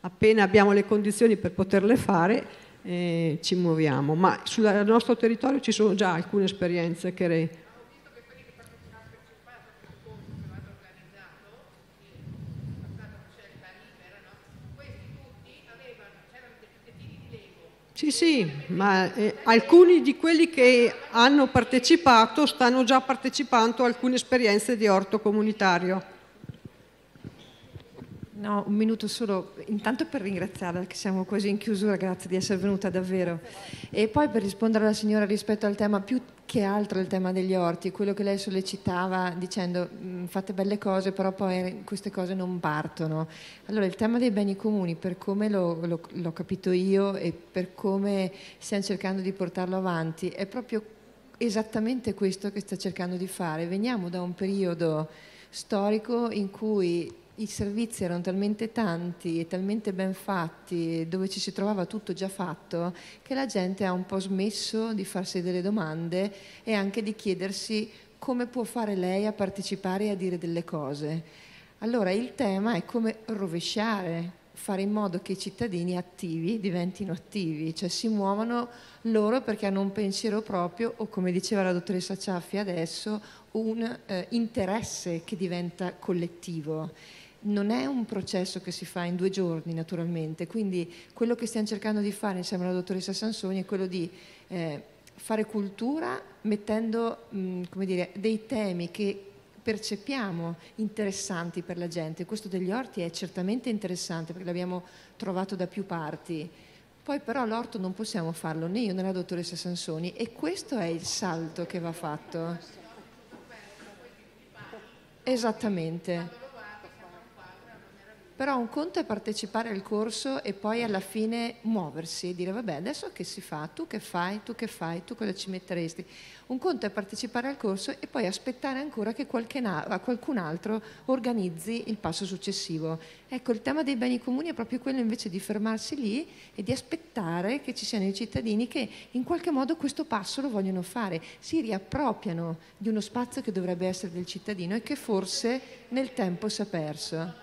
Appena abbiamo le condizioni per poterle fare eh, ci muoviamo, ma sul nostro territorio ci sono già alcune esperienze che Sì, sì, ma eh, alcuni di quelli che hanno partecipato stanno già partecipando a alcune esperienze di orto comunitario. No, un minuto solo, intanto per ringraziarla che siamo quasi in chiusura, grazie di essere venuta davvero. E poi per rispondere alla signora rispetto al tema più che altro il tema degli orti, quello che lei sollecitava dicendo mm, fate belle cose però poi queste cose non partono. Allora il tema dei beni comuni per come lo, lo, l'ho capito io e per come stiamo cercando di portarlo avanti è proprio esattamente questo che sta cercando di fare. Veniamo da un periodo storico in cui i servizi erano talmente tanti e talmente ben fatti, dove ci si trovava tutto già fatto, che la gente ha un po' smesso di farsi delle domande e anche di chiedersi come può fare lei a partecipare e a dire delle cose. Allora il tema è come rovesciare, fare in modo che i cittadini attivi diventino attivi, cioè si muovano loro perché hanno un pensiero proprio o come diceva la dottoressa Ciaffi adesso, un eh, interesse che diventa collettivo non è un processo che si fa in due giorni naturalmente, quindi quello che stiamo cercando di fare insieme alla dottoressa Sansoni è quello di eh, fare cultura mettendo mh, mm, dire, dei temi che percepiamo interessanti per la gente. Questo degli orti è certamente interessante perché l'abbiamo trovato da più parti. Poi però l'orto non possiamo farlo né io né la dottoressa Sansoni e questo è il salto che va fatto. Esattamente. Però un conto è partecipare al corso e poi alla fine muoversi e dire vabbè adesso che si fa, tu che fai, tu che fai, tu cosa ci metteresti. Un conto è partecipare al corso e poi aspettare ancora che qualcun altro organizzi il passo successivo. Ecco, il tema dei beni comuni è proprio quello invece di fermarsi lì e di aspettare che ci siano i cittadini che in qualche modo questo passo lo vogliono fare, si riappropriano di uno spazio che dovrebbe essere del cittadino e che forse nel tempo si è perso.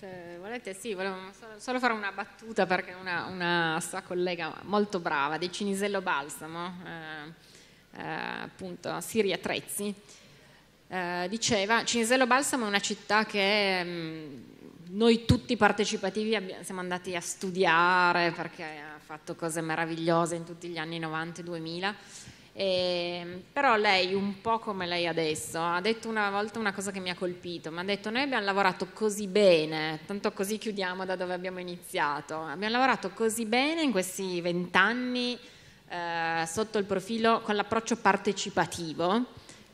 Se volete sì, volevo solo fare una battuta perché una, una sua collega molto brava di Cinisello Balsamo, eh, eh, appunto Siria Trezzi, eh, diceva Cinisello Balsamo è una città che mh, mm, noi tutti partecipativi abbiamo, siamo andati a studiare perché ha fatto cose meravigliose in tutti gli anni 90 e 2000 e, ehm, però lei, un po' come lei adesso, ha detto una volta una cosa che mi ha colpito, mi ha detto noi abbiamo lavorato così bene, tanto così chiudiamo da dove abbiamo iniziato, abbiamo lavorato così bene in questi vent'anni eh, sotto il profilo con l'approccio partecipativo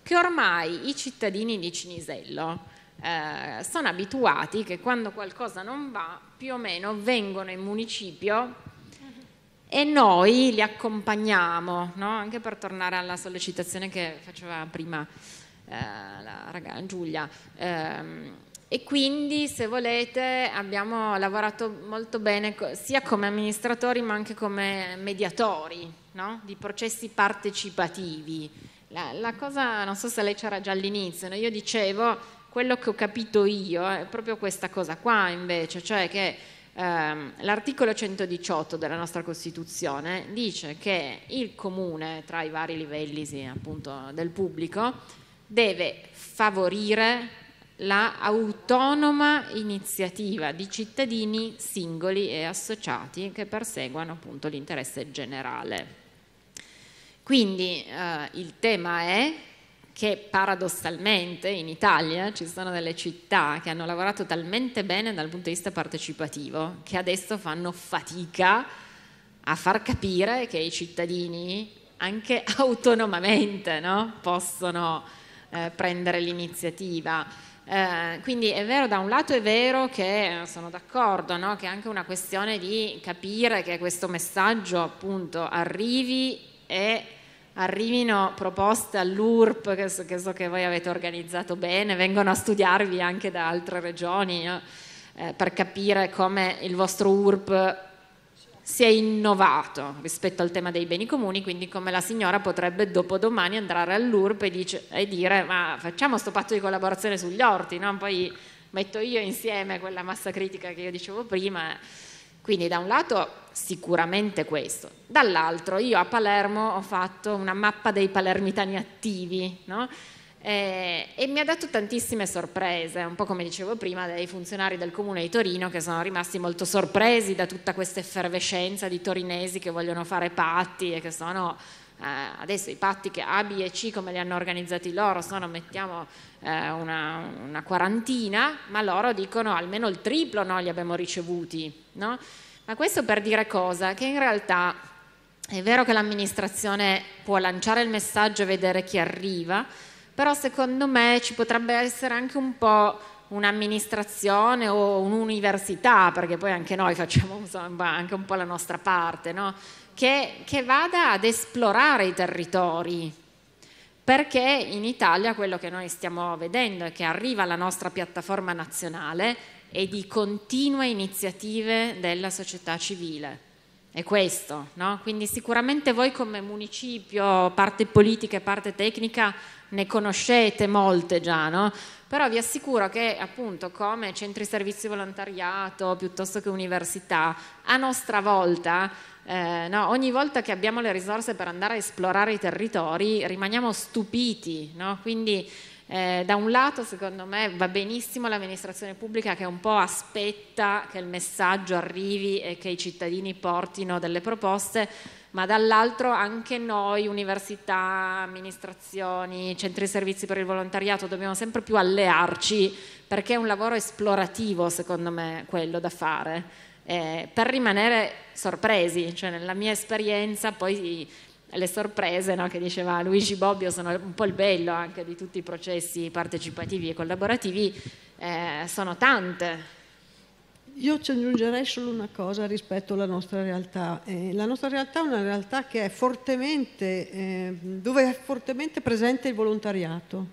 che ormai i cittadini di Cinisello eh, sono abituati che quando qualcosa non va più o meno vengono in municipio e noi li accompagniamo, no? anche per tornare alla sollecitazione che faceva prima eh, la raga Giulia. Eh, e quindi se volete abbiamo lavorato molto bene sia come amministratori ma anche come mediatori no? di processi partecipativi. La, la, cosa, non so se lei c'era già all'inizio, no? io dicevo quello che ho capito io è proprio questa cosa qua invece, cioè che ehm, l'articolo 118 della nostra Costituzione dice che il comune, tra i vari livelli sì, appunto, del pubblico, deve favorire la iniziativa di cittadini singoli e associati che perseguano appunto l'interesse generale. Quindi eh, il tema è che paradossalmente in Italia ci sono delle città che hanno lavorato talmente bene dal punto di vista partecipativo che adesso fanno fatica a far capire che i cittadini anche autonomamente no? possono eh, prendere l'iniziativa. Eh, quindi è vero, da un lato è vero che eh, sono d'accordo, no? che è anche una questione di capire che questo messaggio appunto arrivi e arrivino proposte all'URP che so, che so che voi avete organizzato bene, vengono a studiarvi anche da altre regioni eh, per capire come il vostro URP si è innovato rispetto al tema dei beni comuni, quindi come la signora potrebbe dopodomani andare all'URP e, dice, e dire ma facciamo sto patto di collaborazione sugli orti, no? poi metto io insieme quella massa critica che io dicevo prima quindi da un lato sicuramente questo, dall'altro io a Palermo ho fatto una mappa dei palermitani attivi, no? Eh, e mi ha dato tantissime sorprese, un po' come dicevo prima dei funzionari del comune di Torino che sono rimasti molto sorpresi da tutta questa effervescenza di torinesi che vogliono fare patti e che sono eh, adesso i patti che A, B e C come li hanno organizzati loro, sono mettiamo eh, una, una, quarantina, ma loro dicono almeno il triplo noi li abbiamo ricevuti. No? Ma questo per dire cosa? Che in realtà è vero che l'amministrazione può lanciare il messaggio e vedere chi arriva, però secondo me ci potrebbe essere anche un po' un'amministrazione o un'università, perché poi anche noi facciamo insomma, anche un po' la nostra parte, no? che, che vada ad esplorare i territori, perché in Italia quello che noi stiamo vedendo è che arriva la nostra piattaforma nazionale e di continue iniziative della società civile. È questo, no? Quindi sicuramente voi come municipio, parte politica e parte tecnica, ne conoscete molte già, no? Però vi assicuro che appunto come centri servizi volontariato piuttosto che università, a nostra volta eh, no, ogni volta che abbiamo le risorse per andare a esplorare i territori rimaniamo stupiti, no? quindi eh, da un lato secondo me va benissimo l'amministrazione pubblica che un po' aspetta che il messaggio arrivi e che i cittadini portino delle proposte, ma dall'altro anche noi, università, amministrazioni, centri servizi per il volontariato, dobbiamo sempre più allearci perché è un lavoro esplorativo secondo me quello da fare eh, per rimanere sorpresi, cioè nella mia esperienza poi le sorprese no, che diceva Luigi Bobbio sono un po' il bello anche di tutti i processi partecipativi e collaborativi, eh, sono tante. Io ci aggiungerei solo una cosa rispetto alla nostra realtà. Eh, la nostra realtà è una realtà è eh, dove è fortemente presente il volontariato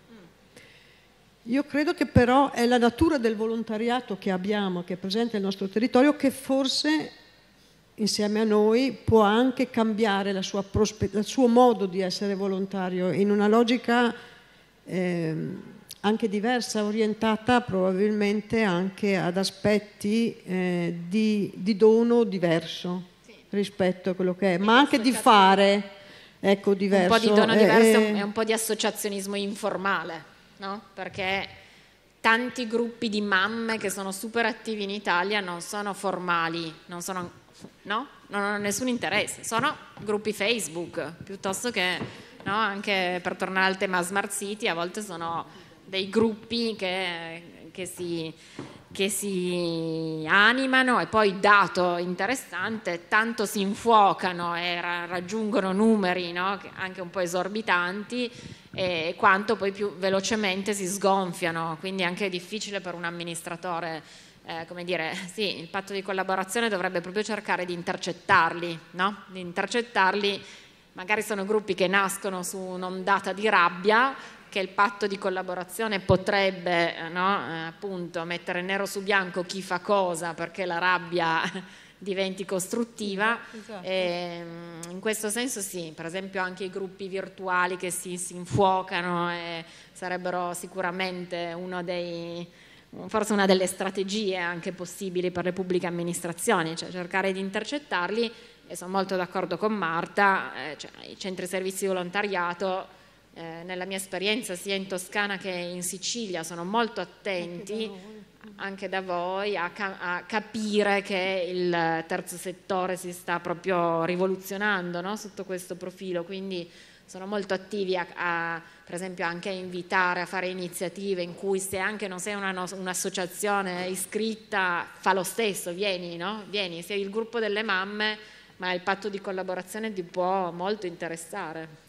io credo che però è la natura del volontariato che abbiamo, che è presente nel nostro territorio, che forse insieme a noi può anche cambiare la sua il suo modo di essere volontario in una logica eh, anche diversa, orientata probabilmente anche ad aspetti eh, di, di, dono diverso sì. rispetto a quello che è, e ma anche di fare, ecco, diverso. Un po' di dono diverso e eh, eh. un po' di associazionismo informale no? perché tanti gruppi di mamme che sono super attivi in Italia non sono formali, non, sono, no? non hanno nessun interesse, sono gruppi Facebook, piuttosto che no? anche per tornare al tema Smart City, a volte sono dei gruppi che, che si che si animano e poi, dato interessante, tanto si infuocano e raggiungono numeri no? anche un po' esorbitanti e quanto poi più velocemente si sgonfiano, quindi anche è difficile per un amministratore, eh, come dire, sì, il patto di collaborazione dovrebbe proprio cercare di intercettarli, no? di intercettarli, magari sono gruppi che nascono su un'ondata di rabbia che il patto di collaborazione potrebbe eh, no? Eh, appunto mettere nero su bianco chi fa cosa perché la rabbia diventi costruttiva. Esatto. E, ehm, in questo senso sì, per esempio anche i gruppi virtuali che si, si infuocano eh, sarebbero sicuramente uno dei, forse una delle strategie anche possibili per le pubbliche amministrazioni, cioè cercare di intercettarli e sono molto d'accordo con Marta, eh, cioè, i centri servizi volontariato eh, nella mia esperienza sia in Toscana che in Sicilia sono molto attenti anche da voi a, ca- a, capire che il terzo settore si sta proprio rivoluzionando no? sotto questo profilo, quindi sono molto attivi a, a, per esempio anche a invitare a fare iniziative in cui se anche non sei una no- un'associazione iscritta fa lo stesso, vieni, no? vieni, sei il gruppo delle mamme, ma il patto di collaborazione ti può molto interessare.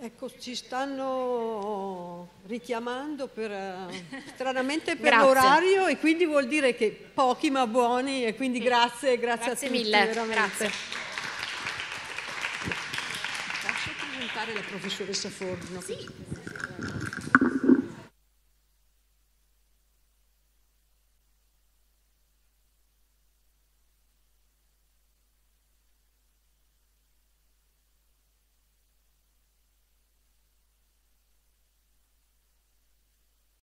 Ecco, ci stanno richiamando per, eh, stranamente per l'orario e quindi vuol dire che pochi ma buoni e quindi grazie, grazie, grazie a tutti. Mille. Veramente. Grazie mille, presentare la professoressa Forno. Sì.